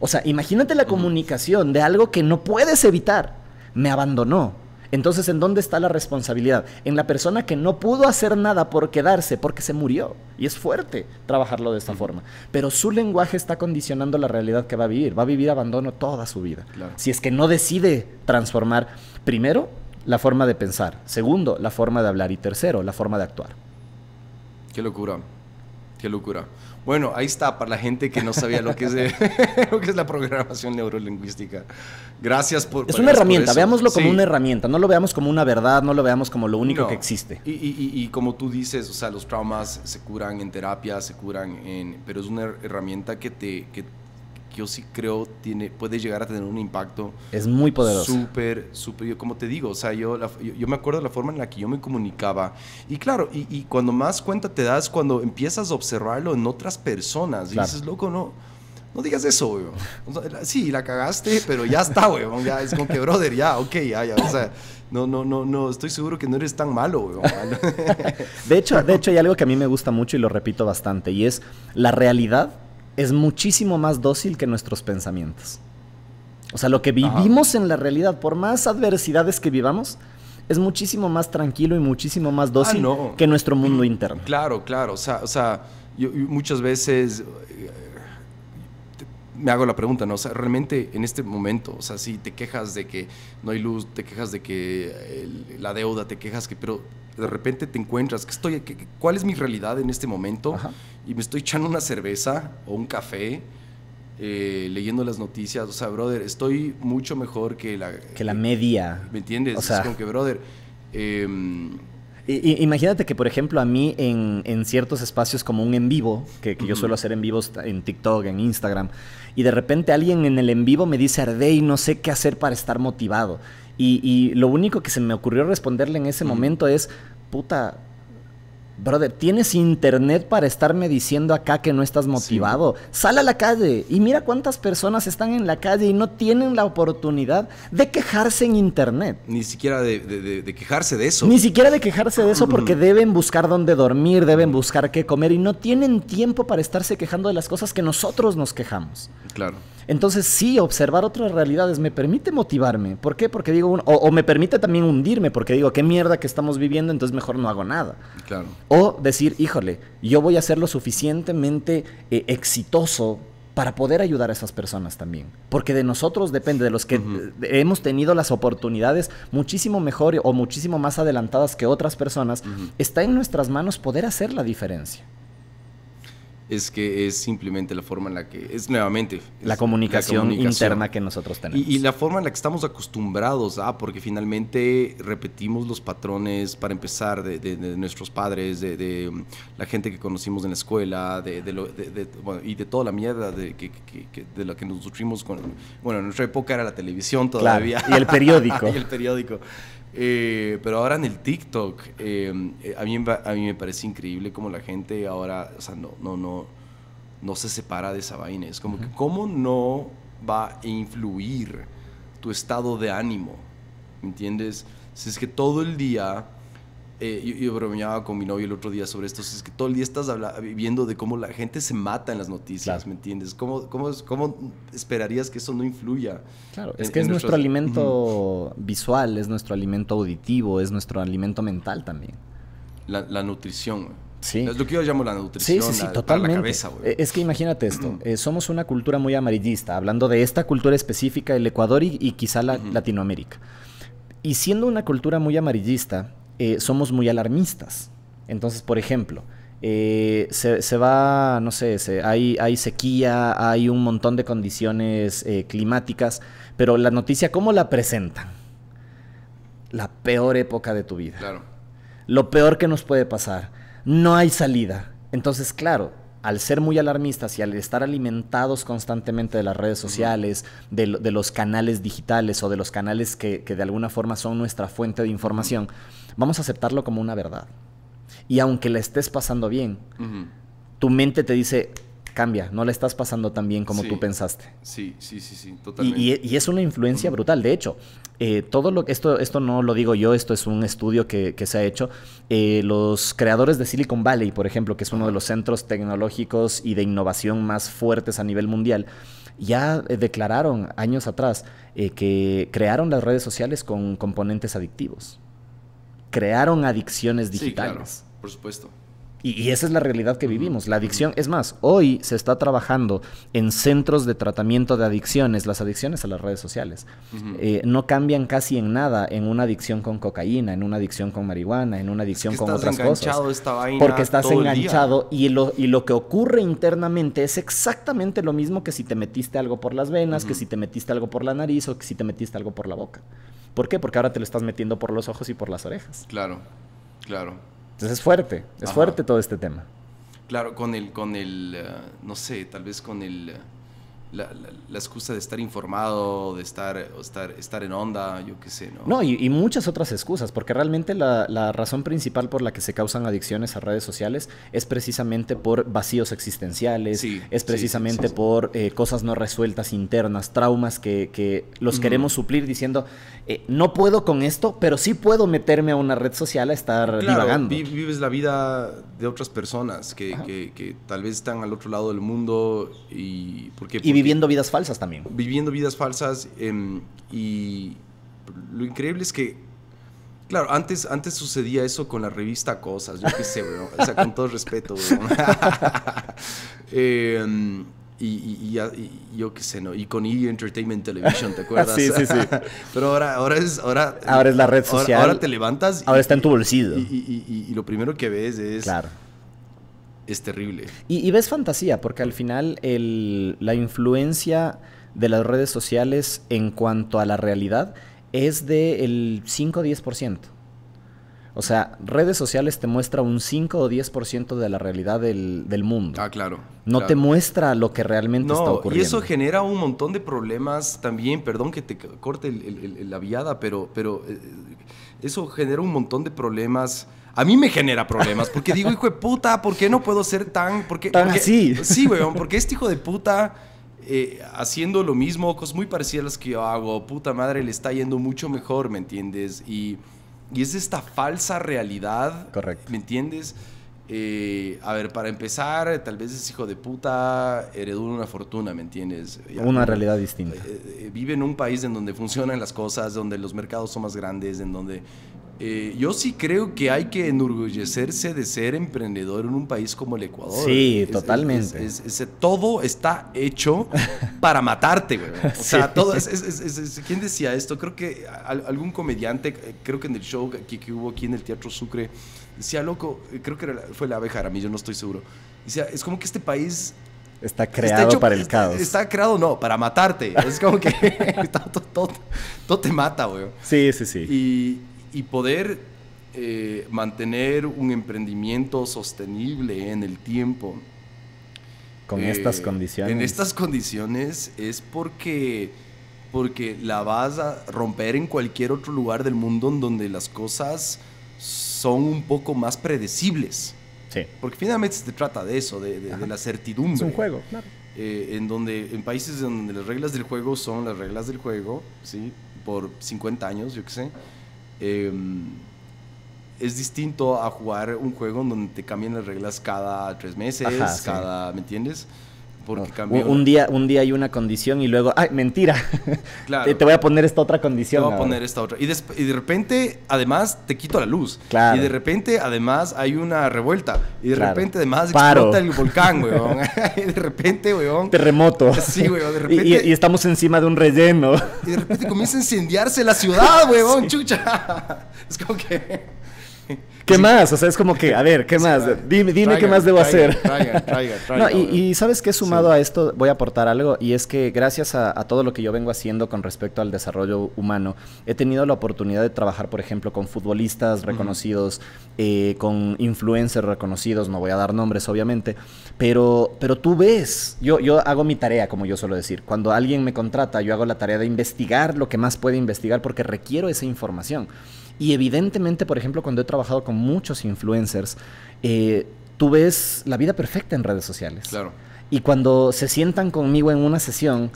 O sea, imagínate la comunicación de algo que no puedes evitar. Me abandonó. Entonces, ¿en dónde está la responsabilidad? En la persona que no pudo hacer nada por quedarse, porque se murió. Y es fuerte trabajarlo de esta forma. Pero su lenguaje está condicionando la realidad que va a vivir. Va a vivir abandono toda su vida. Si es que no decide transformar, primero, la forma de pensar. Segundo, la forma de hablar. Y tercero, la forma de actuar. Qué locura. Qué locura. Bueno, ahí está para la gente que no sabía lo que es, lo que es la programación neurolingüística. Gracias por... Es una herramienta, veámoslo como una herramienta, no lo veamos como una verdad, no lo veamos como lo único que existe. Y, y, y, como tú dices, o sea, los traumas se curan en terapia, se curan en... Pero es una herramienta que te... Que yo sí creo tiene, puede llegar a tener un impacto. Es muy poderoso. Súper, súper. Yo, como te digo, o sea, yo, yo, me acuerdo de la forma en la que yo me comunicaba. Y claro, y, cuando más cuenta te das, cuando empiezas a observarlo en otras personas, y dices, loco, no. No digas eso, weón. Sí, la cagaste, pero ya está, weón. Ya es como que, brother, ya, ok, ya, ya. O sea, no, no, no, no, estoy seguro que no eres tan malo, weón. De hecho, de hecho, hay algo que a mí me gusta mucho y lo repito bastante, y es la realidad es muchísimo más dócil que nuestros pensamientos. O sea, lo que vivimos en la realidad, por más adversidades que vivamos, es muchísimo más tranquilo y muchísimo más ah, dócil que nuestro mundo mm, interno. Claro, claro. O sea, o sea muchas veces me hago la pregunta, ¿no? O sea, realmente en este momento, o sea, si te quejas de que no hay luz, te quejas de que eh, la deuda, te quejas que, pero de repente te encuentras, que estoy, ¿cuál es mi realidad en este momento? Y me estoy echando una cerveza o un café, eh, leyendo las noticias, o sea, brother, estoy mucho mejor que la... Que la media. ¿Me entiendes? O sea, es como que, brother... Em, imagínate que, por ejemplo, a mí en, ciertos espacios como un en vivo, que, yo suelo hacer en vivos en TikTok, en Instagram, y de repente alguien en el en vivo me dice, Ardey, no sé qué hacer para estar motivado. Y, lo único que se me ocurrió responderle en ese momento es, puta, Brother, tienes internet para estarme diciendo acá que no estás motivado. Sal a la calle y mira cuántas personas están en la calle y no tienen la oportunidad de quejarse en internet. Ni siquiera de, de quejarse de eso. Ni siquiera de quejarse de eso porque mm. deben buscar dónde dormir, deben buscar qué comer y no tienen tiempo para estarse quejando de las cosas que nosotros nos quejamos. Claro. Entonces sí, observar otras realidades me permite motivarme. ¿Por qué? Porque digo, o, me permite también hundirme, porque digo, qué mierda que estamos viviendo, entonces mejor no hago nada. Claro. O decir, híjole, yo voy a ser lo suficientemente eh, exitoso para poder ayudar a esas personas también. Porque de nosotros depende, de los que eh, hemos tenido las oportunidades muchísimo mejor o muchísimo más adelantadas que otras personas, está en nuestras manos poder hacer la diferencia es que es simplemente la forma en la que es nuevamente la, comunicación interna que nosotros tenemos. Y, la forma en la que estamos acostumbrados a, ah, porque finalmente repetimos los patrones para empezar de, nuestros padres, de, mm, la gente que conocimos en la escuela, de, y de toda la mierda de, que, de la que nos nutrimos con... Bueno, en nuestra época era la televisión todavía. y el periódico. y el periódico. Eh, pero ahora en el TikTok, em, eh, a, mí, a mí me parece increíble como la gente ahora, o sea, no, no, no, no se separa de esa vaina. Es como que, ¿cómo no va a influir tu estado de ánimo? ¿Me entiendes? Si es que todo el día eh, yo, bromeaba con mi novio el otro día sobre esto. Es que todo el día estás viendo de cómo la gente se mata en las noticias, ¿me entiendes? ¿Cómo, cómo, cómo esperarías que eso no influya? Claro, es que es nuestro alimento visual, es nuestro alimento auditivo, es nuestro alimento mental también. La, nutrición. Sí. Es lo que yo llamo la nutrición. Sí, sí, sí, totalmente. E-, es que imagínate esto. Eh, somos una cultura muy amarillista, hablando de esta cultura específica, el Ecuador y, quizá la, Latinoamérica. Y siendo una cultura muy amarillista, eh, somos muy alarmistas. Entonces, por ejemplo, eh, se, va, no sé, hay, sequía, hay un montón de condiciones eh, climáticas, pero la noticia, ¿cómo la presentan? La peor época de tu vida. Claro. Lo peor que nos puede pasar. No hay salida. Entonces, claro, al ser muy alarmistas y al estar alimentados constantemente de las redes sociales, de, los canales digitales o de los canales que de alguna forma son nuestra fuente de información, vamos a aceptarlo como una verdad. Y aunque la estés pasando bien, tu mente te dice, cambia, no la estás pasando tan bien como tú pensaste. Sí, sí, sí, sí, totalmente. Y, es una influencia brutal. De hecho, eh, todo lo, esto, esto no lo digo yo, esto es un estudio que, se ha hecho. Eh, los creadores de Silicon Valley, por ejemplo, que es uno de los centros tecnológicos y de innovación más fuertes a nivel mundial, ya eh, declararon años atrás que crearon las redes sociales con componentes adictivos crearon adicciones digitales. por supuesto. Y, esa es la realidad que vivimos. La adicción, es más, hoy se está trabajando en centros de tratamiento de adicciones, las adicciones a las redes sociales. Eh, no cambian casi en nada en una adicción con cocaína, en una adicción con marihuana, en una adicción con otras cosas. porque estás enganchado y lo, y lo que ocurre internamente es exactamente lo mismo que si te metiste algo por las venas, que si te metiste algo por la nariz o que si te metiste algo por la boca. ¿Por qué? Porque ahora te lo estás metiendo por los ojos y por las orejas. Claro, claro. Entonces es fuerte, es fuerte todo este tema. Claro, con el, con el, eh, no sé, tal vez con el... Eh, la, excusa de estar informado, de estar, estar, estar en onda, yo qué sé, ¿no? No, y, muchas otras excusas, porque realmente la, razón principal por la que se causan adicciones a redes sociales es precisamente por vacíos existenciales, es precisamente por eh, cosas no resueltas internas, traumas que, los queremos suplir diciendo, eh, no puedo con esto, pero sí puedo meterme a una red social a estar divagando. vives la vida de otras personas que, tal vez están al otro lado del mundo y porque viviendo vidas falsas también. Viviendo vidas falsas em, y lo increíble es que, claro, antes, antes sucedía eso con la revista Cosas, yo qué sé, bro, o sea, con todo respeto, em, y, yo qué sé, ¿no? Y con e! Entertainment Television, ¿te acuerdas? sí, sí, sí. Pero ahora, ahora es... Ahora, ahora es la red social. Ahora, te levantas... Ahora está en tu bolsillo. Y, lo primero que ves es... Claro es terrible. Y, ves fantasía, porque al final la influencia de las redes sociales en cuanto a la realidad es del 5 o 10%. O sea, redes sociales te muestra un 5 o 10% de la realidad del, mundo. Ah, claro. No te muestra lo que realmente está ocurriendo. Y eso genera un montón de problemas también. Perdón que te corte la viada, pero, pero eh, eso genera un montón de problemas a mí me genera problemas. Porque digo, hijo de puta, ¿por qué no puedo ser tan. Porque, tan así. Sí, weón, porque este hijo de puta. Eh, haciendo lo mismo, cosas muy parecidas a las que yo hago, puta madre, le está yendo mucho mejor, ¿me entiendes? Y, y es esta falsa realidad, Correcto. ¿me entiendes? Eh, a ver, para empezar, tal vez es hijo de puta heredó una fortuna, ¿me entiendes? una realidad distinta. Eh, vive en un país en donde funcionan las cosas, donde los mercados son más grandes, en donde eh, yo sí creo que hay que enorgullecerse de ser emprendedor en un país como el Ecuador. Sí, totalmente. todo está hecho para matarte, güey. O sea, todo. ¿Quién decía esto? Creo que algún comediante, eh, creo que en el show que, hubo aquí en el Teatro Sucre, decía, loco, eh, creo que fue la abeja yo no estoy seguro. Dice, es como que este país Está creado para el caos. Está creado, no, para matarte. Es como que todo, te mata, güey. Sí, sí, sí. Y, y poder eh, mantener un emprendimiento sostenible en el tiempo. Con eh, estas condiciones. En estas condiciones es porque, porque la vas a romper en cualquier otro lugar del mundo en donde las cosas son un poco más predecibles. Sí. Porque finalmente se trata de eso, de, la certidumbre. Es un juego, claro. Eh, en donde en países donde las reglas del juego son las reglas del juego, ¿sí? por 50 años, yo qué sé, Em, es distinto a jugar un juego en donde te cambian las reglas cada tres meses, cada, ¿me entiendes? Un día, un día hay una condición y luego, ¡ay, mentira! te, voy a poner esta otra condición. Te voy a poner esta otra. Y, de repente, además, te quito la luz. Y de repente, además, hay una revuelta. Y de repente, además, Paro. explota el volcán, weón. y de repente, weón. Terremoto. Sí, weón. Y, estamos encima de un relleno. y de repente comienza a incendiarse la ciudad, weón. Chucha. Es como que. ¿Qué más? O sea, es como que, a ver, ¿qué más? dime, dime qué más debo hacer. y, y, sabes que sumado a esto voy a aportar algo y es que gracias a, todo lo que yo vengo haciendo con respecto al desarrollo humano, he tenido la oportunidad de trabajar, por ejemplo, con futbolistas reconocidos, eh, con influencers reconocidos, no voy a dar nombres obviamente, pero, pero tú ves, yo, yo hago mi tarea, como yo suelo decir, cuando alguien me contrata, yo hago la tarea de investigar lo que más puede investigar porque requiero esa información. Y evidentemente, por ejemplo, cuando he trabajado con muchos influencers, eh, tú ves la vida perfecta en redes sociales. Claro. Y cuando se sientan conmigo en una sesión,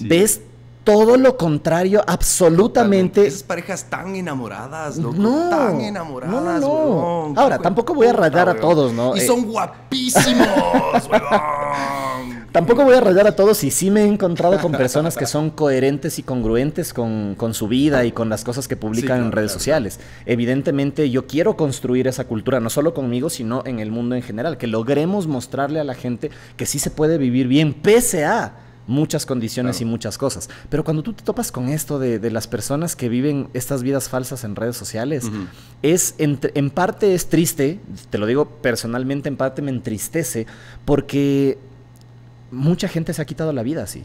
ves todo lo contrario, absolutamente. Esas parejas tan enamoradas, No. Tan enamoradas, no, Ahora, tampoco voy a rayar a todos, ¿no? Y eh. son guapísimos, Tampoco voy a rayar a todos y sí me he encontrado con personas que son coherentes y congruentes con, su vida y con las cosas que publican en redes sociales. Evidentemente yo quiero construir esa cultura, no solo conmigo, sino en el mundo en general, que logremos mostrarle a la gente que sí se puede vivir bien pese a muchas condiciones y muchas cosas. Pero cuando tú te topas con esto de, las personas que viven estas vidas falsas en redes sociales, es en, en parte es triste, te lo digo personalmente, en parte me entristece, porque mucha gente se ha quitado la vida así.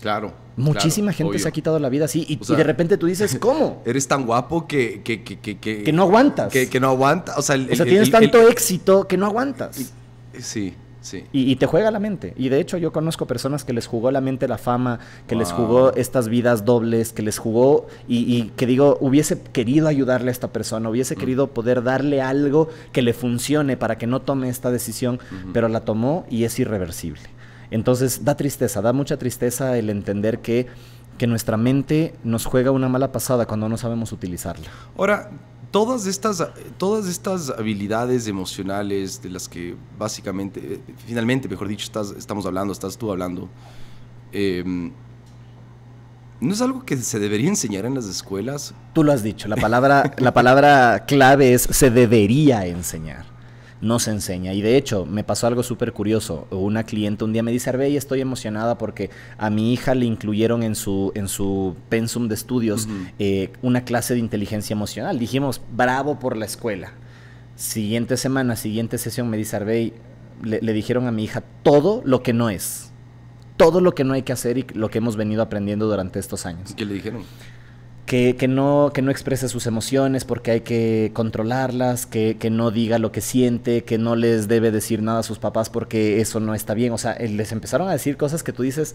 Claro. Muchísima gente se ha quitado la vida así y, de repente tú dices, ¿cómo? Eres tan guapo que... Que, que, que, que no aguantas. Que, no aguantas. O sea, tienes tanto éxito que no aguantas. Sí. Y, te juega la mente. Y de hecho yo conozco personas que les jugó la mente la fama, que les jugó estas vidas dobles, que les jugó y, que digo, hubiese querido ayudarle a esta persona, hubiese mm. querido poder darle algo que le funcione para que no tome esta decisión, pero la tomó y es irreversible. Entonces da tristeza, da mucha tristeza el entender que, que nuestra mente nos juega una mala pasada cuando no sabemos utilizarla. Ahora, todas estas, todas estas habilidades emocionales de las que básicamente, eh, finalmente, mejor dicho, estamos hablando, estás tú hablando, em, ¿no es algo que se debería enseñar en las escuelas? Tú lo has dicho, la palabra, la palabra clave es se debería enseñar. No se enseña. Y de hecho, me pasó algo súper curioso. Una cliente un día me dice, Arbey, estoy emocionada porque a mi hija le incluyeron en su, en su pensum de estudios eh, una clase de inteligencia emocional. Dijimos, bravo por la escuela. Siguiente semana, siguiente sesión, me dice Arbey, le, le dijeron a mi hija todo lo que no es. Todo lo que no hay que hacer y lo que hemos venido aprendiendo durante estos años. ¿Qué le dijeron? que, no, que no exprese sus emociones porque hay que controlarlas, que, no diga lo que siente, que no les debe decir nada a sus papás porque eso no está bien. O sea, les empezaron a decir cosas que tú dices,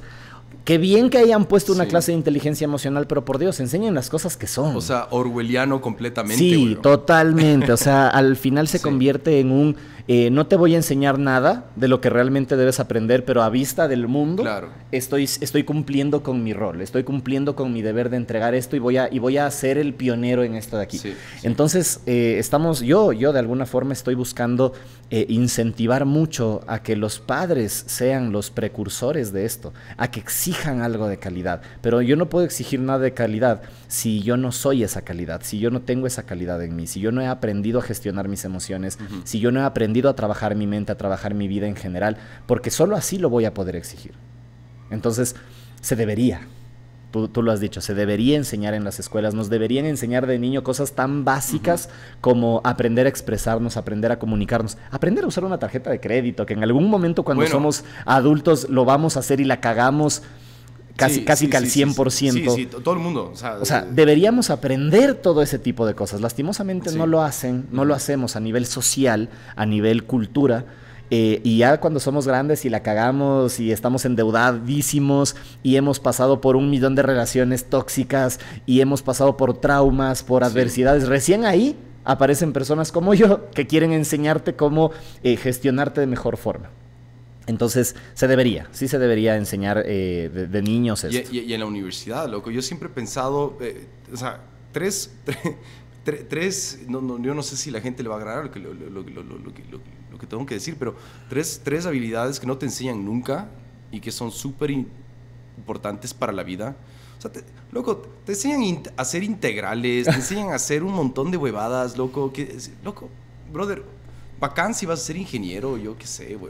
qué bien que hayan puesto una clase de inteligencia emocional, pero por Dios, enseñen las cosas que son. O sea, orwelliano completamente. Sí, totalmente. O sea, al final se convierte en un eh, no te voy a enseñar nada de lo que realmente debes aprender, pero a vista del mundo estoy, cumpliendo con mi rol, estoy cumpliendo con mi deber de entregar esto y voy a, ser el pionero en esto de aquí. Entonces, eh, estamos, yo, yo de alguna forma estoy buscando eh, incentivar mucho a que los padres sean los precursores de esto, a que exijan algo de calidad, pero yo no puedo exigir nada de calidad si yo no soy esa calidad, si yo no tengo esa calidad en mí, si yo no he aprendido a gestionar mis emociones, si yo no he aprendido a trabajar mi mente, a trabajar mi vida en general, porque solo así lo voy a poder exigir. Entonces, se debería, Tú, lo has dicho, se debería enseñar en las escuelas, nos deberían enseñar de niño cosas tan básicas como aprender a expresarnos, aprender a comunicarnos, aprender a usar una tarjeta de crédito, que en algún momento cuando somos adultos lo vamos a hacer y la cagamos. Casi, casi que al 100%. Sí, sí, todo el mundo. O sea, deberíamos aprender todo ese tipo de cosas. Lastimosamente no lo hacen, no lo hacemos a nivel social, a nivel cultura. Eh, y ya cuando somos grandes y la cagamos y estamos endeudadísimos y hemos pasado por un millón de relaciones tóxicas y hemos pasado por traumas, por adversidades, recién ahí aparecen personas como yo que quieren enseñarte cómo eh, gestionarte de mejor forma. Entonces, se debería, sí se debería enseñar eh, de, niños esto. Y, en la universidad, loco, yo siempre he pensado, eh, o sea, tres, tres, tres no, no, yo no sé si la gente le va a agradar lo que, lo, que tengo que decir, pero tres, tres habilidades que no te enseñan nunca y que son súper importantes para la vida. O sea, loco, te enseñan a hacer integrales, te enseñan a hacer un montón de huevadas, loco, que, loco, brother, Bacán si vas a ser ingeniero, yo qué sé, Un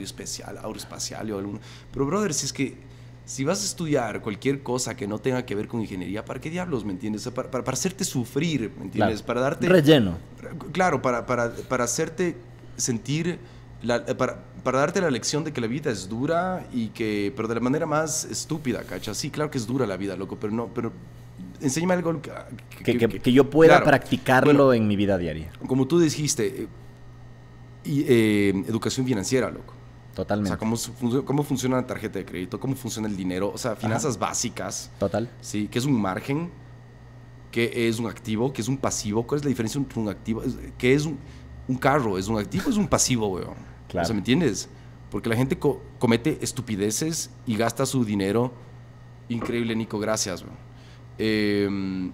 especial, aeroespacial, aeroespacial o alguno. Pero, brother, si es que si vas a estudiar cualquier cosa que no tenga que ver con ingeniería, ¿para qué diablos, me entiendes? Para, hacerte sufrir, ¿me entiendes? Para darte... Relleno. Claro, para, para, hacerte sentir... Eh, para, darte la lección de que la vida es dura y que, pero de la manera más estúpida, ¿cachas? Sí, claro que es dura la vida, loco, pero no, pero enséñame algo que, yo pueda practicarlo en mi vida diaria. Como tú dijiste, eh, y, eh, educación financiera, loco. Totalmente. O sea, cómo, funciona la tarjeta de crédito, cómo funciona el dinero, o sea, finanzas básicas. Total. Sí, que es un margen, ¿Qué es un activo, ¿Qué es un pasivo. ¿Cuál es la diferencia entre un activo? ¿Qué es un, carro? ¿Es un activo es un pasivo, weón? Claro. O sea, ¿me entiendes? Porque la gente comete estupideces y gasta su dinero. Increíble, Nico, gracias, weón. Em,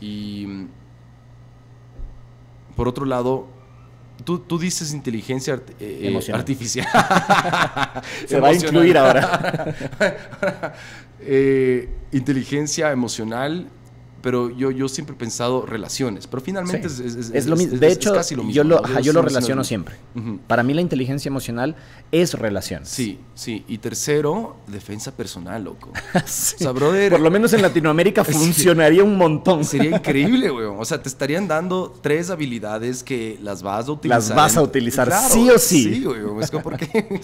y por otro lado, Tú, dices inteligencia eh, eh, artificial. Se va a incluir ahora. Eh, inteligencia emocional pero yo, yo siempre he pensado relaciones, pero finalmente es, es, lo mismo. De hecho, casi lo mismo, yo lo, yo lo relaciono siempre. Para mí la inteligencia emocional es relaciones. Sí, sí. Y tercero, defensa personal, loco. o sea, Por lo menos en Latinoamérica funcionaría un montón. Sería increíble, weón. O sea, te estarían dando tres habilidades que las vas a utilizar. Las vas a utilizar sí o sí. Sí, Es como qué?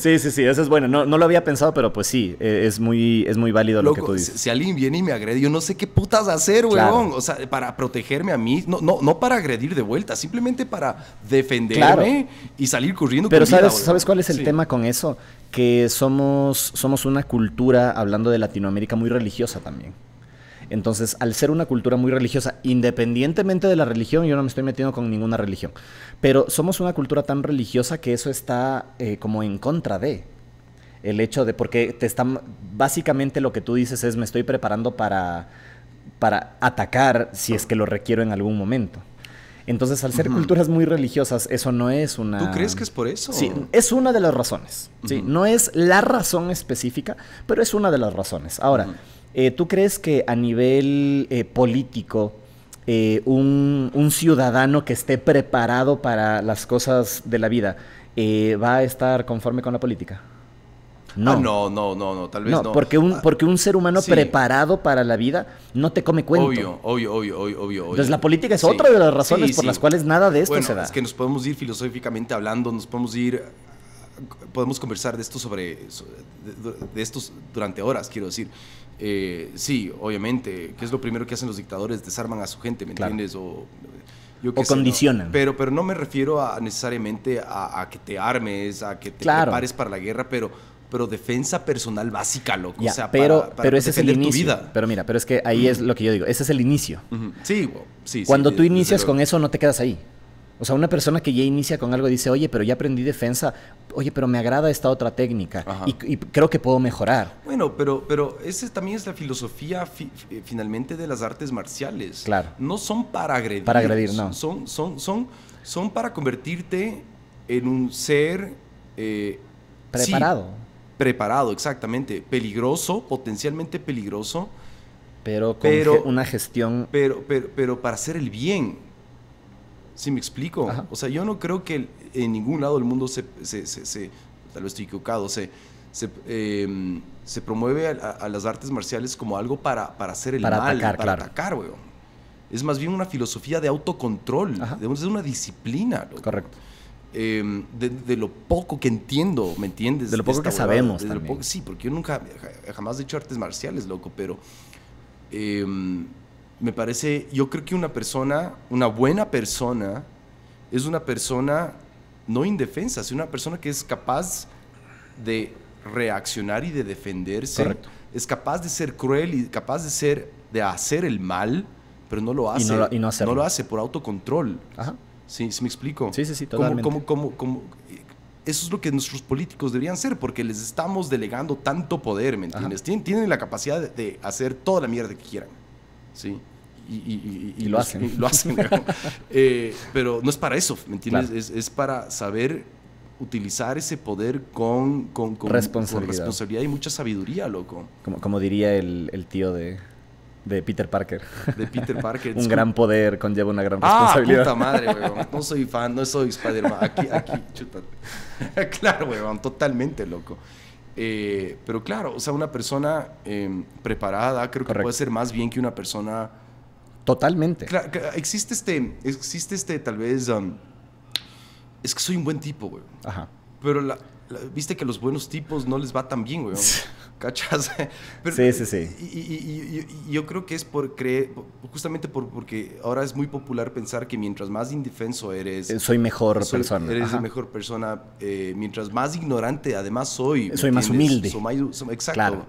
sí, sí, sí. Eso es bueno. No, no lo había pensado, pero pues sí, e, es muy, es muy válido lo que tú dices. Si, si alguien viene y me agrede, yo no sé qué putas hacer, huevón. O sea, para protegerme a mí, no, no, no para agredir de vuelta, simplemente para defenderme y salir corriendo. Pero sabes, ¿sabes cuál es el tema con eso? Que somos, somos una cultura, hablando de Latinoamérica, muy religiosa también. Entonces, al ser una cultura muy religiosa, independientemente de la religión, yo no me estoy metiendo con ninguna religión, pero somos una cultura tan religiosa que eso está eh, como en contra de el hecho de, porque te están, básicamente lo que tú dices es me estoy preparando para, para atacar si es que lo requiero en algún momento. Entonces, al ser culturas muy religiosas, eso no es una... ¿Tú crees que es por eso? Sí, es una de las razones. ¿sí? No es la razón específica, pero es una de las razones. Ahora, eh, ¿tú crees que a nivel eh, político, eh, un, un, ciudadano que esté preparado para las cosas de la vida va a estar conforme con la política? Ah, no. no, no, no, tal vez no. Porque, un, porque un ser humano preparado para la vida no te come cuento. Obvio, obvio, obvio, obvio. Entonces la política es otra de las razones por las cuales nada de esto se da. Es que nos podemos ir filosóficamente hablando, nos podemos ir podemos conversar de esto sobre, de, durante horas, quiero decir. Eh, sí, obviamente, qué es lo primero que hacen los dictadores, desarman a su gente, ¿me entiendes? O, condicionan. pero, pero no me refiero a necesariamente a, que te armes, a que te prepares para la guerra, pero pero defensa personal básica, loco. o sea, pero, para, pero ese es el inicio. Vida. Pero mira, pero es que ahí es lo que yo digo. Ese es el inicio. Sí, sí. Cuando tú inicias con eso, no te quedas ahí. O sea, una persona que ya inicia con algo dice, oye, pero ya aprendí defensa, oye, pero me agrada esta otra técnica y, creo que puedo mejorar. Bueno, pero, pero esa también es la filosofía eh, finalmente de las artes marciales. Claro. No son para agredir. Para agredir, no. Son, son, son, son para convertirte en un ser... Eh, Preparado preparado, exactamente. Peligroso, potencialmente peligroso. Pero con una gestión. Pero, pero, pero para hacer el bien. ¿Sí me explico? O sea, yo no creo que en ningún lado del mundo se. se, se, se tal vez estoy equivocado, se. Em, promueve a, las artes marciales como algo para, para hacer el para mal, para atacar, weón. Es más bien una filosofía de autocontrol, es una disciplina. Correcto. Em, de, lo poco que entiendo, ¿me entiendes? De lo poco que sabemos. también. sí, porque yo nunca, jamás he hecho artes marciales, loco, pero em, me parece, yo creo que una persona, una buena persona, es una persona no indefensa, es una persona que es capaz de reaccionar y de defenderse. Es capaz de ser cruel y capaz de ser de hacer el mal, pero no lo hace. Y no no lo hace por autocontrol. Ajá. ¿Sí, me explico? Sí, sí, sí, totalmente. Eh, eso es lo que nuestros políticos deberían ser, porque les estamos delegando tanto poder, ¿me entiendes? Tienen, la capacidad de hacer toda la mierda que quieran, ¿sí? Y, lo, hacen. lo hacen. Eh, pero no es para eso, ¿me entiendes? Es, para saber utilizar ese poder con, responsabilidad. y mucha sabiduría, loco. Como, como diría el tío de, de Peter Parker. De Peter Parker. un gran poder conlleva una gran responsabilidad. Ah, puta madre, No soy fan, no soy Spider-Man. Aquí, aquí, chuta. claro, weón, totalmente loco. Eh, pero claro, o sea, una persona em, preparada creo que puede ser más bien que una persona... Totalmente. existe este, existe este tal vez... Um, es que soy un buen tipo, weón. Ajá. Pero la, viste que los buenos tipos no les va tan bien, güey. ¿Cachas? sí, sí, sí. Y, yo creo que es por creer, justamente por, porque ahora es muy popular pensar que mientras más indefenso eres... Eh, soy mejor persona. Eres mejor persona. Eh, mientras más ignorante además soy... Soy más humilde. exacto.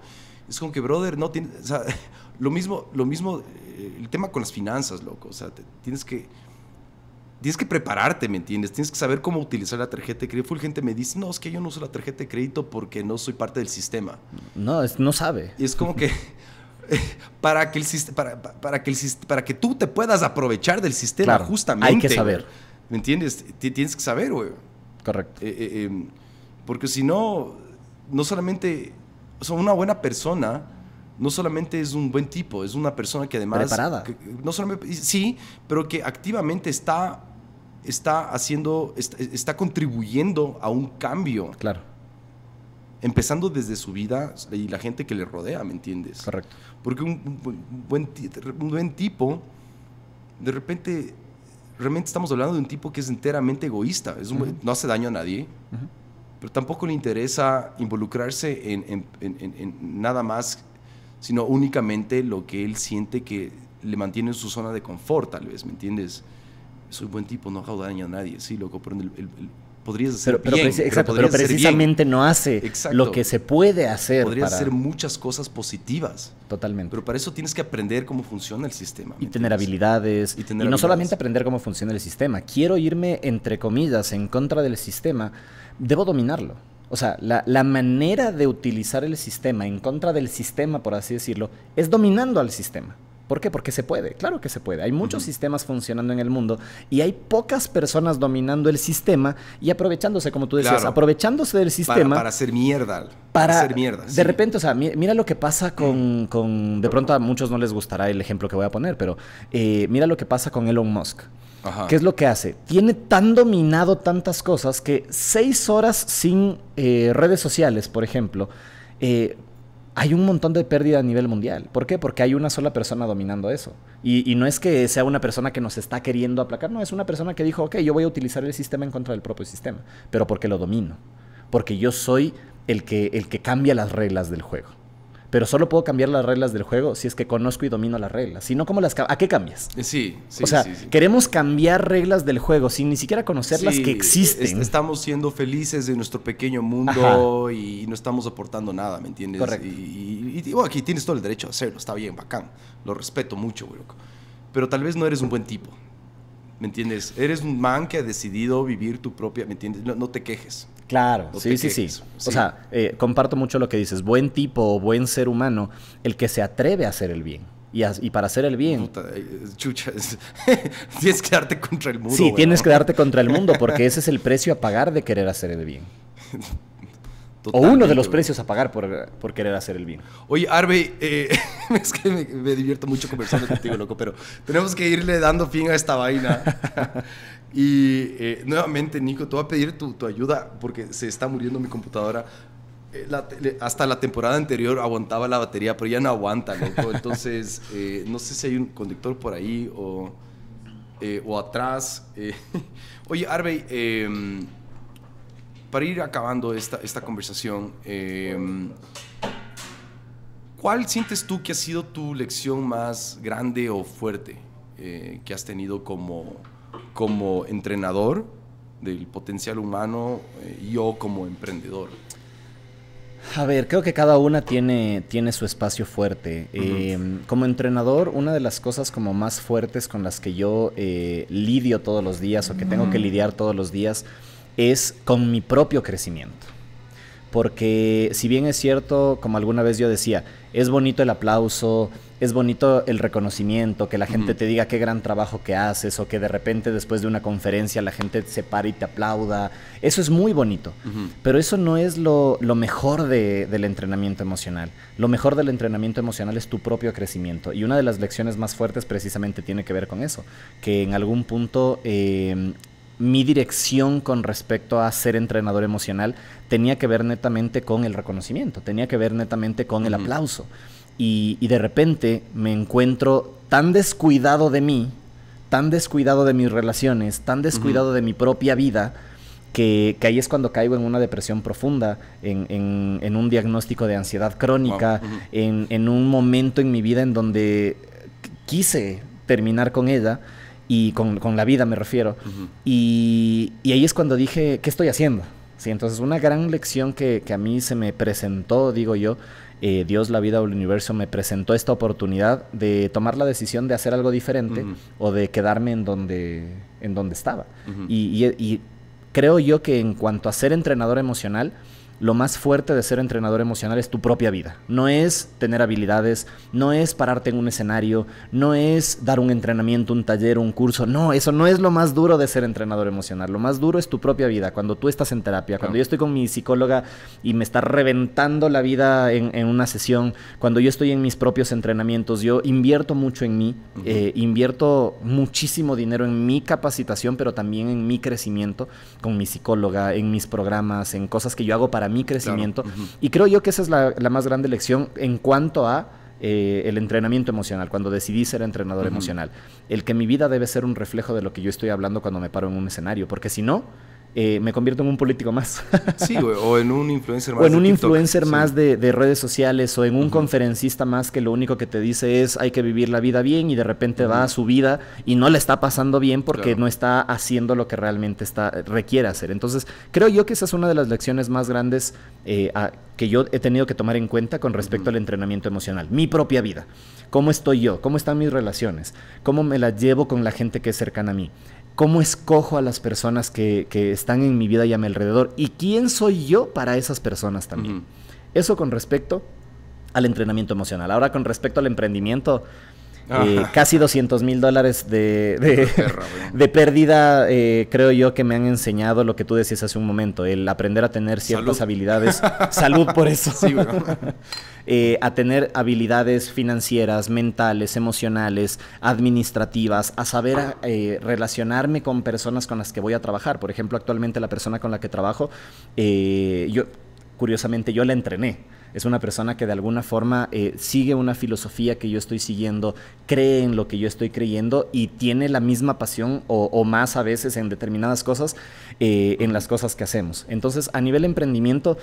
Es como que, brother, no tienes... O sea, lo mismo, lo mismo, eh, el tema con las finanzas, loco. O sea, tienes que tienes que prepararte, ¿me entiendes? Tienes que saber cómo utilizar la tarjeta de crédito. Full gente me dice, no, es que yo no uso la tarjeta de crédito porque no soy parte del sistema. No, no sabe. Y es como que... para que el para, para que para que tú te puedas aprovechar del sistema justamente hay que saber ¿me entiendes? tienes que saber güey correcto eh, eh, em, porque si no no solamente o sea, una buena persona no solamente es un buen tipo, es una persona que además... Preparada. no solamente, sí, pero que activamente está, está haciendo, está, contribuyendo a un cambio. Claro. Empezando desde su vida y la gente que le rodea, ¿me entiendes? Correcto. Porque un, buen, tipo, de repente, realmente estamos hablando de un tipo que es enteramente egoísta, es no hace daño a nadie. pero tampoco le interesa involucrarse en, nada más sino únicamente lo que él siente que le mantiene en su zona de confort, tal vez, ¿me entiendes? Soy buen tipo, no hago daño a nadie, sí, loco, pero podrías hacer bien. Pero, precisamente no hace lo que se puede hacer. Podrías hacer muchas cosas positivas. Totalmente. Pero para eso tienes que aprender cómo funciona el sistema. Y tener habilidades. Y, no solamente aprender cómo funciona el sistema. Quiero irme, entre comillas, en contra del sistema. Debo dominarlo. O sea, la, manera de utilizar el sistema en contra del sistema, por así decirlo, es dominando al sistema. ¿Por qué? Porque se puede, claro que se puede. Hay muchos sistemas funcionando en el mundo y hay pocas personas dominando el sistema y aprovechándose, como tú decías, aprovechándose del sistema. Para, hacer mierda. Para, hacer mierda. De repente, o sea, mira lo que pasa con, mm. con, De pronto a muchos no les gustará el ejemplo que voy a poner, pero eh, mira lo que pasa con Elon Musk. ¿Qué es lo que hace? Tiene tan dominado tantas cosas que seis horas sin eh, redes sociales, por ejemplo, eh, hay un montón de pérdida a nivel mundial. ¿Por qué? Porque hay una sola persona dominando eso. Y, no es que sea una persona que nos está queriendo aplacar, no, es una persona que dijo, ok, yo voy a utilizar el sistema en contra del propio sistema, pero porque lo domino, porque yo soy el que, el que cambia las reglas del juego pero solo puedo cambiar las reglas del juego si es que conozco y domino las reglas. Si no, las ¿A qué cambias? Eh, sí, sí. O sea, queremos cambiar reglas del juego sin ni siquiera conocer las que e-, existen. estamos siendo felices de nuestro pequeño mundo y no estamos aportando nada, ¿me entiendes? Correcto. Y, y, aquí tienes todo el derecho a hacerlo, está bien, bacán. Lo respeto mucho, güey. Pero tal vez no eres un buen tipo. ¿Me entiendes? Eres un man que ha decidido vivir tu propia, ¿me entiendes? no te quejes. Claro, sí, sí, sí, O sea, eh, comparto mucho lo que dices. Buen tipo o buen ser humano, el que se atreve a hacer el bien. Y, para hacer el bien. Eh, chucha, tienes que darte contra el mundo. Sí, tienes que darte contra el mundo porque ese es el precio a pagar de querer hacer el bien. o uno de los precios a pagar por, querer hacer el bien. Oye, Arbe, eh, es que me divierto mucho conversando contigo, loco, pero tenemos que irle dando fin a esta vaina. Y eh, nuevamente, Nico, te voy a pedir tu, ayuda porque se está muriendo mi computadora. Eh, hasta la temporada anterior aguantaba la batería, pero ya no aguanta, loco. Entonces, eh, no sé si hay un conductor por ahí o, atrás. Oye, Arvey, em, para ir acabando esta, esta conversación, em, ¿cuál sientes tú que ha sido tu lección más grande o fuerte que has tenido como como entrenador del potencial humano eh, y yo como emprendedor? A ver, creo que cada una tiene, tiene su espacio fuerte. Em, como entrenador, una de las cosas como más fuertes con las que yo eh, lidio todos los días o que tengo que lidiar todos los días es con mi propio crecimiento. Porque si bien es cierto, como alguna vez yo decía, es bonito el aplauso, es bonito el reconocimiento, que la gente te diga qué gran trabajo que haces o que de repente después de una conferencia la gente se pare y te aplauda. Eso es muy bonito, pero eso no es lo, mejor del entrenamiento emocional. Lo mejor del entrenamiento emocional es tu propio crecimiento y una de las lecciones más fuertes precisamente tiene que ver con eso, que en algún punto... Em, mi dirección con respecto a ser entrenador emocional tenía que ver netamente con el reconocimiento, tenía que ver netamente con el aplauso y, de repente me encuentro tan descuidado de mí, tan descuidado de mis relaciones, tan descuidado de mi propia vida, que, ahí es cuando caigo en una depresión profunda, en, un diagnóstico de ansiedad crónica, en, un momento en mi vida en donde quise terminar con ella, y con, la vida me refiero, y, y, ahí es cuando dije, ¿qué estoy haciendo? Sí, entonces una gran lección que, a mí se me presentó, digo yo, eh, Dios, la vida o el universo me presentó esta oportunidad de tomar la decisión de hacer algo diferente o de quedarme en donde, en donde estaba. y, creo yo que en cuanto a ser entrenador emocional, lo más fuerte de ser entrenador emocional es tu propia vida. No es tener habilidades, no es pararte en un escenario, no es dar un entrenamiento, un taller, un curso. No, eso no es lo más duro de ser entrenador emocional. Lo más duro es tu propia vida. Cuando tú estás en terapia, cuando yo estoy con mi psicóloga y me está reventando la vida en, una sesión, cuando yo estoy en mis propios entrenamientos, yo invierto mucho en mí, eh, invierto muchísimo dinero en mi capacitación, pero también en mi crecimiento con mi psicóloga, en mis programas, en cosas que yo hago para mi crecimiento. Y creo yo que esa es la, más grande lección en cuanto a eh, el entrenamiento emocional, cuando decidí ser entrenador emocional. El que mi vida debe ser un reflejo de lo que yo estoy hablando cuando me paro en un escenario, porque si no, eh, me convierto en un político más. sí, o, en un influencer más. O en un influencer más de, redes sociales o en un conferencista más que lo único que te dice es hay que vivir la vida bien y de repente va a su vida y no la está pasando bien porque no está haciendo lo que realmente está, requiere hacer. Entonces, creo yo que esa es una de las lecciones más grandes eh, que yo he tenido que tomar en cuenta con respecto al entrenamiento emocional, mi propia vida. ¿Cómo estoy yo? ¿Cómo están mis relaciones? ¿Cómo me las llevo con la gente que es cercana a mí? cómo escojo a las personas que, están en mi vida y a mi alrededor y quién soy yo para esas personas también. Eso con respecto al entrenamiento emocional. Ahora con respecto al emprendimiento, eh, casi 200 mil dólares de, de, pérdida, eh, creo yo que me han enseñado lo que tú decías hace un momento, el aprender a tener ciertas habilidades, salud por eso, eh, a tener habilidades financieras, mentales, emocionales, administrativas, a saber relacionarme con personas con las que voy a trabajar. Por ejemplo, actualmente la persona con la que trabajo, yo curiosamente yo la entrené es una persona que de alguna forma eh, sigue una filosofía que yo estoy siguiendo, cree en lo que yo estoy creyendo y tiene la misma pasión o, más a veces en determinadas cosas, eh, en las cosas que hacemos. Entonces, a nivel emprendimiento,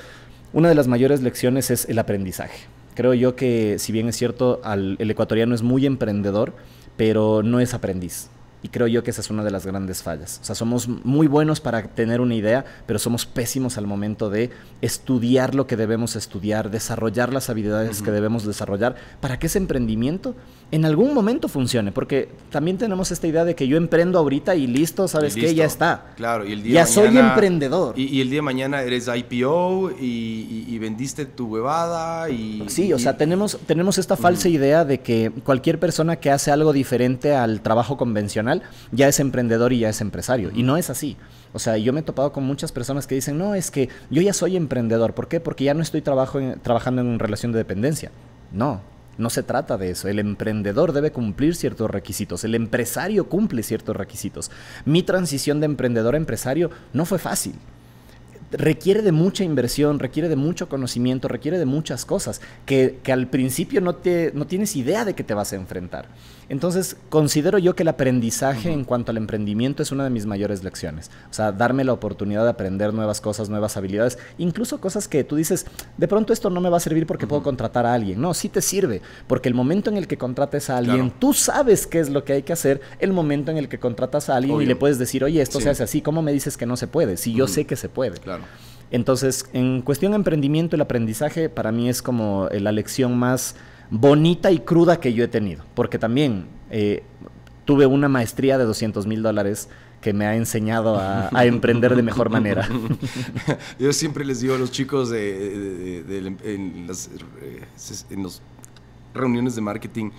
una de las mayores lecciones es el aprendizaje. Creo yo que, si bien es cierto, el ecuatoriano es muy emprendedor, pero no es aprendiz. Y creo yo que esa es una de las grandes fallas. O sea, somos muy buenos para tener una idea, pero somos pésimos al momento de estudiar lo que debemos estudiar, desarrollar las habilidades que debemos desarrollar para que ese emprendimiento en algún momento funcione. Porque también tenemos esta idea de que yo emprendo ahorita y listo, ¿sabes qué? Ya está. Claro, y el día ya soy emprendedor. Y, el día de mañana eres IPO y, y vendiste tu huevada. Y, sí, o sea, tenemos, tenemos esta falsa idea de que cualquier persona que hace algo diferente al trabajo convencional, ya es emprendedor y ya es empresario. Y no es así. O sea, yo me he topado con muchas personas que dicen, no, es que yo ya soy emprendedor. ¿Por qué? Porque ya no estoy trabajo trabajando en relación de dependencia. No, no se trata de eso. El emprendedor debe cumplir ciertos requisitos. El empresario cumple ciertos requisitos. Mi transición de emprendedor a empresario no fue fácil. Requiere de mucha inversión, requiere de mucho conocimiento, requiere de muchas cosas que, al principio no, no tienes idea de que te vas a enfrentar. Entonces, considero yo que el aprendizaje en cuanto al emprendimiento es una de mis mayores lecciones. O sea, darme la oportunidad de aprender nuevas cosas, nuevas habilidades, incluso cosas que tú dices, de pronto esto no me va a servir porque puedo contratar a alguien. No, sí te sirve, porque el momento en el que contrates a alguien, tú sabes qué es lo que hay que hacer, el momento en el que contratas a alguien y le puedes decir, oye, esto se hace así, ¿cómo me dices que no se puede? Si yo sé que se puede. Claro. Entonces, en cuestión de emprendimiento, el aprendizaje para mí es como la lección más bonita y cruda que yo he tenido, porque también eh, tuve una maestría de 200 mil dólares que me ha enseñado a, emprender de mejor manera. Yo siempre les digo a los chicos de, en, las, eh, reuniones de marketing,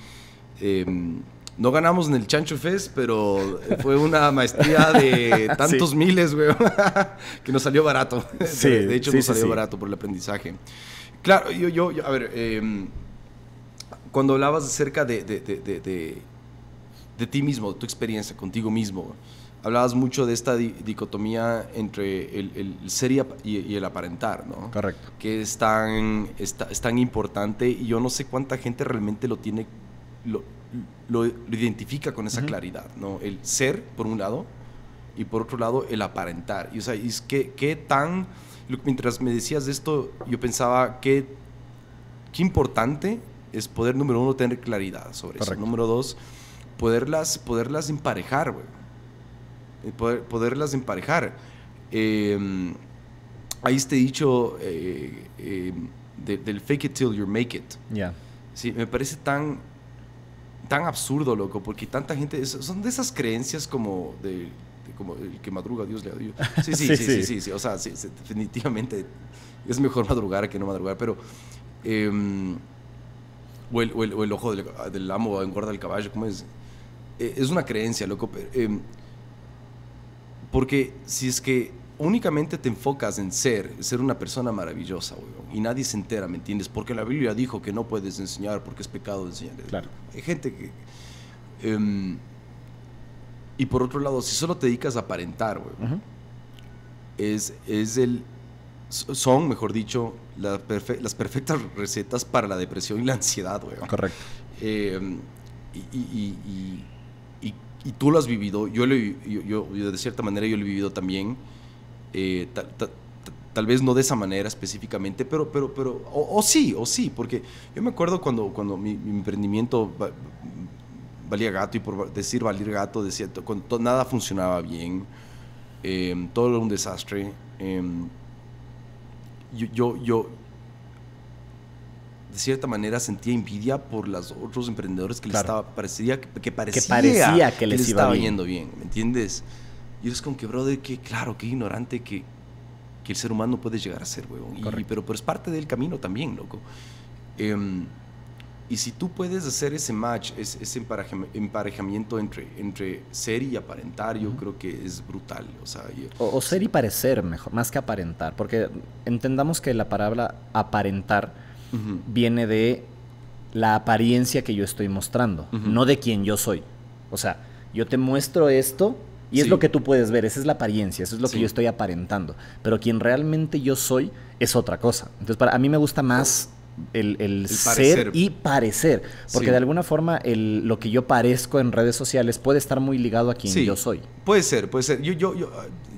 em, no ganamos en el Chancho Fest, pero fue una maestría de tantos miles, que nos salió barato. Sí, de, hecho, nos salió barato por el aprendizaje. Claro, yo, yo, a ver, em, cuando hablabas acerca de, de, de, de, ti mismo, de tu experiencia contigo mismo, hablabas mucho de esta dicotomía entre el, el ser y, el aparentar, ¿no? Correcto. Que es tan, es, es tan, importante y yo no sé cuánta gente realmente lo tiene, lo, lo, identifica con esa claridad, ¿no? El ser, por un lado, y por otro lado, el aparentar. Y o sea, es que, qué tan... Mientras me decías de esto, yo pensaba que qué importante es poder, número uno, tener claridad sobre eso. Número dos, poderlas, poderlas emparejar, güey. Poder, poderlas emparejar. Em, ahí este dicho eh, em, del fake it till you make it. ya Sí, me parece tan, tan absurdo, loco, porque tanta gente, son de esas creencias como de como el que madruga Dios le Sí sí sí, sí, sí, o sea, definitivamente es mejor madrugar que no madrugar, pero em, o el, ojo del, amo engorda el caballo, ¿cómo es? Eh, es una creencia, loco. Eh, porque si es que únicamente te enfocas en ser, ser una persona maravillosa, weón, y nadie se entera, ¿me entiendes? Porque la Biblia dijo que no puedes enseñar porque es pecado enseñar. Claro. Hay gente que... Em, y por otro lado, si solo te dedicas a aparentar, weón, es, es el son, mejor dicho, las perfectas recetas para la depresión y la ansiedad, güey. Correcto. Em, y, y, tú lo has vivido, yo, lo, yo, de cierta manera yo lo he vivido también, eh, tal vez no de esa manera específicamente, pero, pero, pero o, sí, o sí, porque yo me acuerdo cuando, cuando mi, emprendimiento valía gato y por decir valir gato, cuando nada funcionaba bien, em, todo era un desastre. Em, yo, yo, de cierta manera sentía envidia por los otros emprendedores que les estaba, parecía, que, parecía, que, parecía que, les, iba estaba bien. yendo bien, ¿me entiendes? Y es como que, brother, que claro, qué ignorante que, el ser humano puede llegar a ser, weón. pero, pero es parte del camino también, loco. Em, y si tú puedes hacer ese match, ese, emparejamiento entre, entre ser y aparentar, yo creo que es brutal. O, sea, o, ser y parecer, mejor, más que aparentar. Porque entendamos que la palabra aparentar viene de la apariencia que yo estoy mostrando, no de quien yo soy. O sea, yo te muestro esto y es lo que tú puedes ver, esa es la apariencia, eso es lo que yo estoy aparentando. Pero quien realmente yo soy es otra cosa. Entonces, para, a mí me gusta más el, ser y parecer. Porque de alguna forma lo que yo parezco en redes sociales puede estar muy ligado a quién yo soy. Puede ser, puede ser. Yo, yo, yo,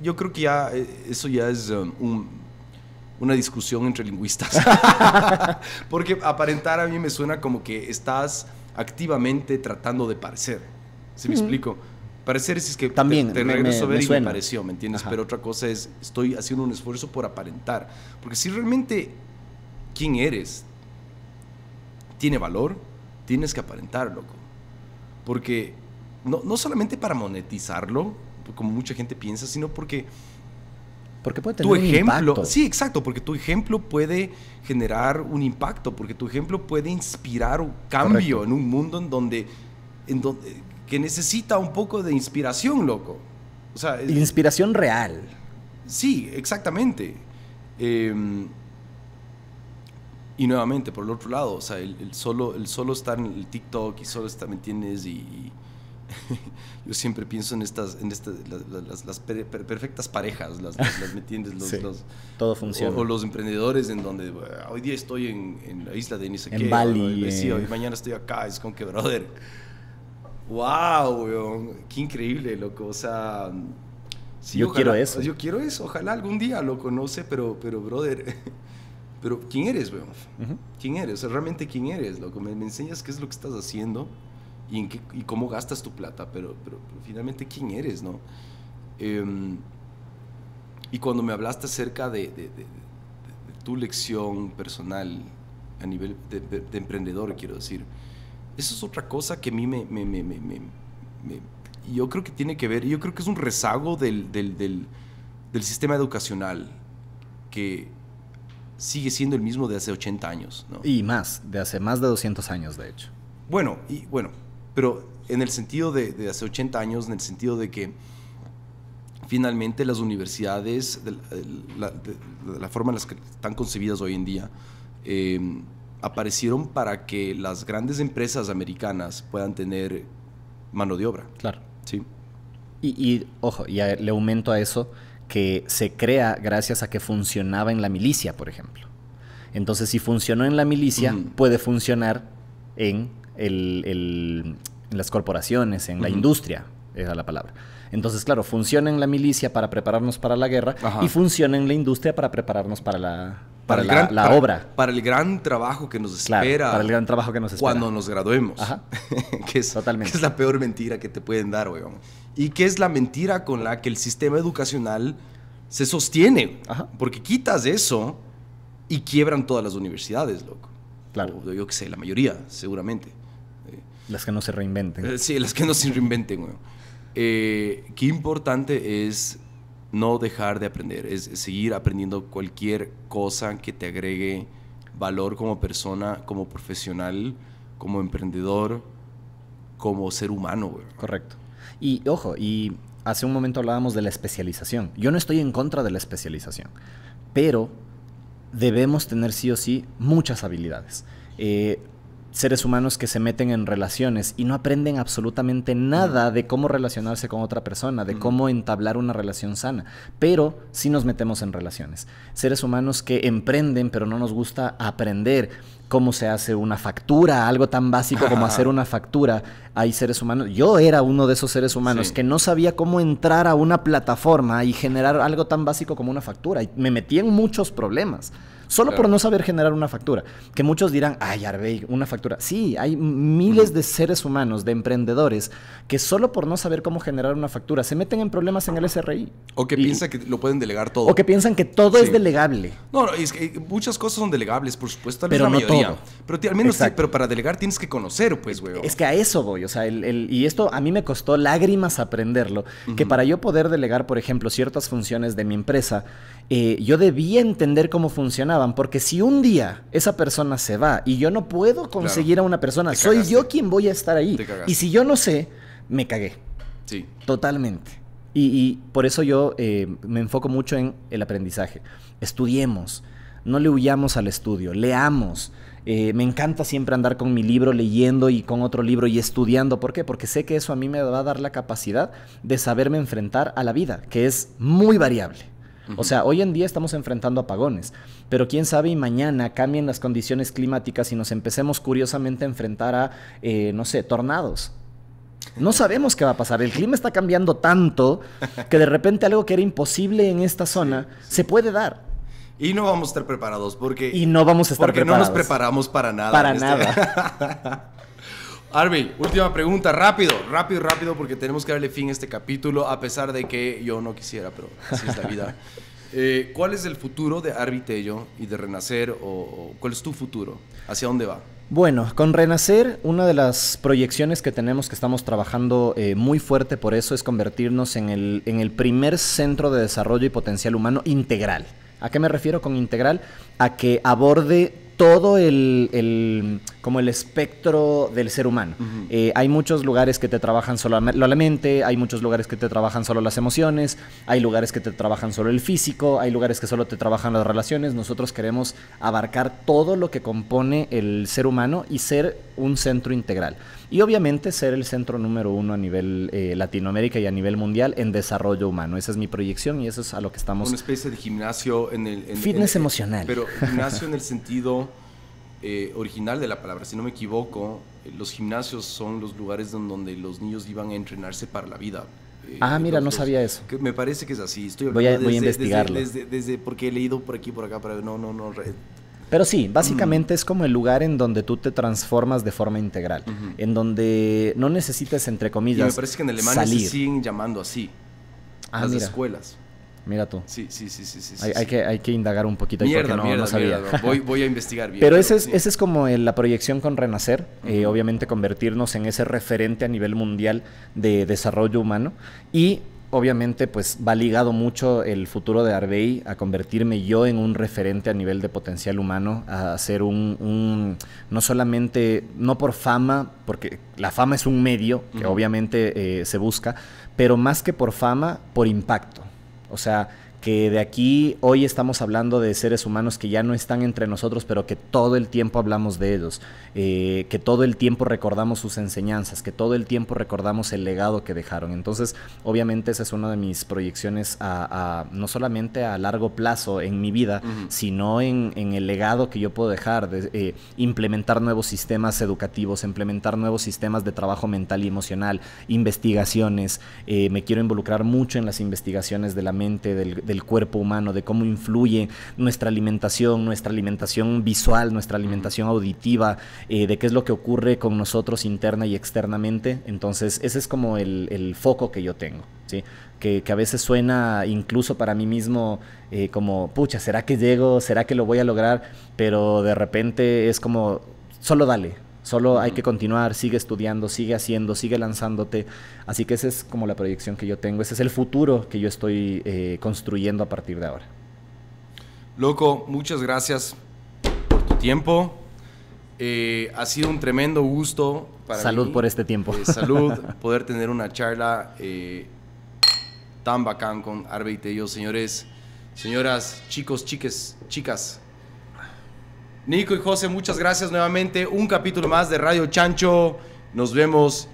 yo creo que ya eh, eso ya es um, una discusión entre lingüistas. porque aparentar a mí me suena como que estás activamente tratando de parecer. ¿Se me explico? Parecer es que También, te, me, ver y me pareció, ¿me entiendes? Pero otra cosa es, estoy haciendo un esfuerzo por aparentar. Porque si realmente quién eres, tiene valor, tienes que aparentar, loco. Porque no, solamente para monetizarlo, como mucha gente piensa, sino porque... Porque puede tu ejemplo, Sí, exacto, porque tu ejemplo puede generar un impacto, porque tu ejemplo puede inspirar un cambio en un mundo en donde, en eh, que necesita un poco de inspiración, loco. O sea, inspiración real. Sí, exactamente. Em, y nuevamente, por el otro lado, o sea, el, solo, el solo estar en el TikTok y solo estar, ¿me entiendes? Y, yo siempre pienso en estas, en estas las, perfectas parejas, las, las, ¿me entiendes? Los, todo funciona. O, los emprendedores en donde hoy día estoy en, en, la isla de ni en Bali. sí, hoy eh. mañana estoy acá, es con que, brother, wow, weón, qué increíble, loco, o sea... yo quiero eso. Yo quiero eso, ojalá algún día, lo conoce, pero, pero brother... Pero ¿quién eres, weón? ¿Quién eres? O sea, realmente quién eres, Lo Me, me, enseñas qué es lo que estás haciendo y, cómo gastas tu plata, pero, pero, finalmente quién eres, ¿no? Em, y cuando me hablaste acerca de, tu lección personal a nivel de, emprendedor, quiero decir, eso es otra cosa que a mí me, yo creo que tiene que ver, yo creo que es un rezago del, del sistema educacional que sigue siendo el mismo de hace 80 años. Y más, de hace más de 200 años, de hecho. Bueno, y bueno, pero en el sentido de, hace 80 años, en el sentido de que finalmente las universidades, de la, forma en las que están concebidas hoy en día, em, aparecieron para que las grandes empresas americanas puedan tener mano de obra. Claro. Sí. Y, ojo, y le aumento a eso que se crea gracias a que funcionaba en la milicia, por ejemplo. Entonces, si funcionó en la milicia, puede funcionar en, en, las corporaciones, en la industria, era la palabra. Entonces, claro, funciona en la milicia para prepararnos para la guerra y funciona en la industria para prepararnos para la, para, la, obra. Para el gran trabajo que nos espera. el gran trabajo que nos espera. Cuando nos graduemos. que, es, Totalmente. que es la peor mentira que te pueden dar, weón. Y que es la mentira con la que el sistema educacional se sostiene. Porque quitas eso y quiebran todas las universidades, loco. Claro. yo qué sé, la mayoría, seguramente. Las que no se reinventen. Eh, sí, las que no se reinventen, weón. Eh, qué importante es no dejar de aprender, es seguir aprendiendo cualquier cosa que te agregue valor como persona, como profesional, como emprendedor, como ser humano. Correcto. Y ojo, y hace un momento hablábamos de la especialización. Yo no estoy en contra de la especialización, pero debemos tener sí o sí muchas habilidades. Eh, seres humanos que se meten en relaciones y no aprenden absolutamente nada de cómo relacionarse con otra persona, de cómo entablar una relación sana. Pero sí nos metemos en relaciones. Seres humanos que emprenden, pero no nos gusta aprender cómo se hace una factura, algo tan básico como hacer una factura. Hay seres humanos, yo era uno de esos seres humanos que no sabía cómo entrar a una plataforma y generar algo tan básico como una factura. Y me metí en muchos problemas. Solo por no saber generar una factura. Que muchos dirán, ay, Arbey, una factura. Sí, hay miles de seres humanos, de emprendedores, que solo por no saber cómo generar una factura se meten en problemas en el SRI. O que piensan que lo pueden delegar todo. O que piensan que todo es delegable. No, es que eh, muchas cosas son delegables, por supuesto, pero no Todo. Pero al menos, pero para delegar tienes que conocer, pues, güey. Es que a eso voy, o sea, y esto a mí me costó lágrimas aprenderlo, que para yo poder delegar, por ejemplo, ciertas funciones de mi empresa, eh, yo debía entender cómo funcionaban, porque si un día esa persona se va y yo no puedo conseguir a una persona, soy yo quien voy a estar ahí. Y si yo no sé, me cagué. Sí. Totalmente. Y, por eso yo eh, me enfoco mucho en el aprendizaje. Estudiemos, no le huyamos al estudio, leamos. Eh, me encanta siempre andar con mi libro leyendo y con otro libro y estudiando. ¿Por qué? Porque sé que eso a mí me va a dar la capacidad de saberme enfrentar a la vida, que es muy variable. O sea, hoy en día estamos enfrentando apagones, pero quién sabe y mañana cambien las condiciones climáticas y nos empecemos curiosamente a enfrentar a, eh, no sé, tornados. No sabemos qué va a pasar. El clima está cambiando tanto que de repente algo que era imposible en esta zona se puede dar. Y no vamos a estar preparados porque... Y no vamos a estar nos preparamos para nada. Para nada. Arby, última pregunta, rápido, rápido, rápido, porque tenemos que darle fin a este capítulo, a pesar de que yo no quisiera, pero así es la vida. Eh, ¿Cuál es el futuro de Arby Tello y de Renacer? cuál es tu futuro? ¿Hacia dónde va? Bueno, con Renacer, una de las proyecciones que tenemos, que estamos trabajando eh, muy fuerte por eso, es convertirnos en el, en el primer centro de desarrollo y potencial humano integral. ¿A qué me refiero con integral? A que aborde todo el, como el espectro del ser humano. Eh, hay muchos lugares que te trabajan solo la mente, hay muchos lugares que te trabajan solo las emociones, hay lugares que te trabajan solo el físico, hay lugares que solo te trabajan las relaciones. Nosotros queremos abarcar todo lo que compone el ser humano y ser un centro integral y obviamente ser el centro número uno a nivel eh, Latinoamérica y a nivel mundial en desarrollo humano. Esa es mi proyección y eso es a lo que estamos. Una especie de gimnasio en el... Fitness emocional. Pero gimnasio en el sentido eh, original de la palabra, si no me equivoco, eh, los gimnasios son los lugares donde los niños iban a entrenarse para la vida. ah, mira, no sabía eso. me parece que es así. Estoy voy a, voy a investigarlo. desde, desde, porque he leído por aquí, por acá, pero no, no, no. Pero sí, mm. básicamente es como el lugar en donde tú te transformas de forma integral, en donde no necesitas, entre comillas, y me parece que en Alemania siguen llamando así ah, las escuelas. Mira tú. Sí, sí, sí, sí. hay, que, hay que indagar un poquito mierda, voy, a investigar bien. Pero, ese, es, es como la proyección con Renacer, eh, obviamente convertirnos en ese referente a nivel mundial de desarrollo humano y obviamente pues va ligado mucho el futuro de Arbey a convertirme yo en un referente a nivel de potencial humano, a ser un, no solamente, no por fama, porque la fama es un medio que obviamente eh, se busca, pero más que por fama, por impacto. O sea, que de aquí hoy estamos hablando de seres humanos que ya no están entre nosotros, pero que todo el tiempo hablamos de ellos, eh, que todo el tiempo recordamos sus enseñanzas, que todo el tiempo recordamos el legado que dejaron. Entonces, obviamente esa es una de mis proyecciones a, no solamente a largo plazo en mi vida, sino en, el legado que yo puedo dejar, eh, implementar nuevos sistemas educativos, implementar nuevos sistemas de trabajo mental y emocional, investigaciones. Eh, me quiero involucrar mucho en las investigaciones de la mente, del cuerpo humano, de cómo influye nuestra alimentación, nuestra alimentación visual, nuestra alimentación auditiva, eh, de qué es lo que ocurre con nosotros interna y externamente. Entonces, ese es como el, el foco que yo tengo. ¿sí? Que, a veces suena incluso para mí mismo eh, como, pucha, ¿será que llego? ¿Será que lo voy a lograr? Pero de repente es como, solo dale, Solo hay que continuar, sigue estudiando, sigue haciendo, sigue lanzándote. Así que esa es como la proyección que yo tengo, ese es el futuro que yo estoy eh, construyendo a partir de ahora. Loco, muchas gracias por tu tiempo. Eh, ha sido un tremendo gusto para Salud por este tiempo. Eh, salud, poder tener una charla tan bacán con Arbe y Tello, señores, señoras, chicos, chiques, chicas. Nico y José, muchas gracias nuevamente. Un capítulo más de Radio Chancho. Nos vemos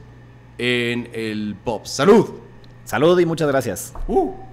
en el Pop. Salud. Salud y muchas gracias. Uh.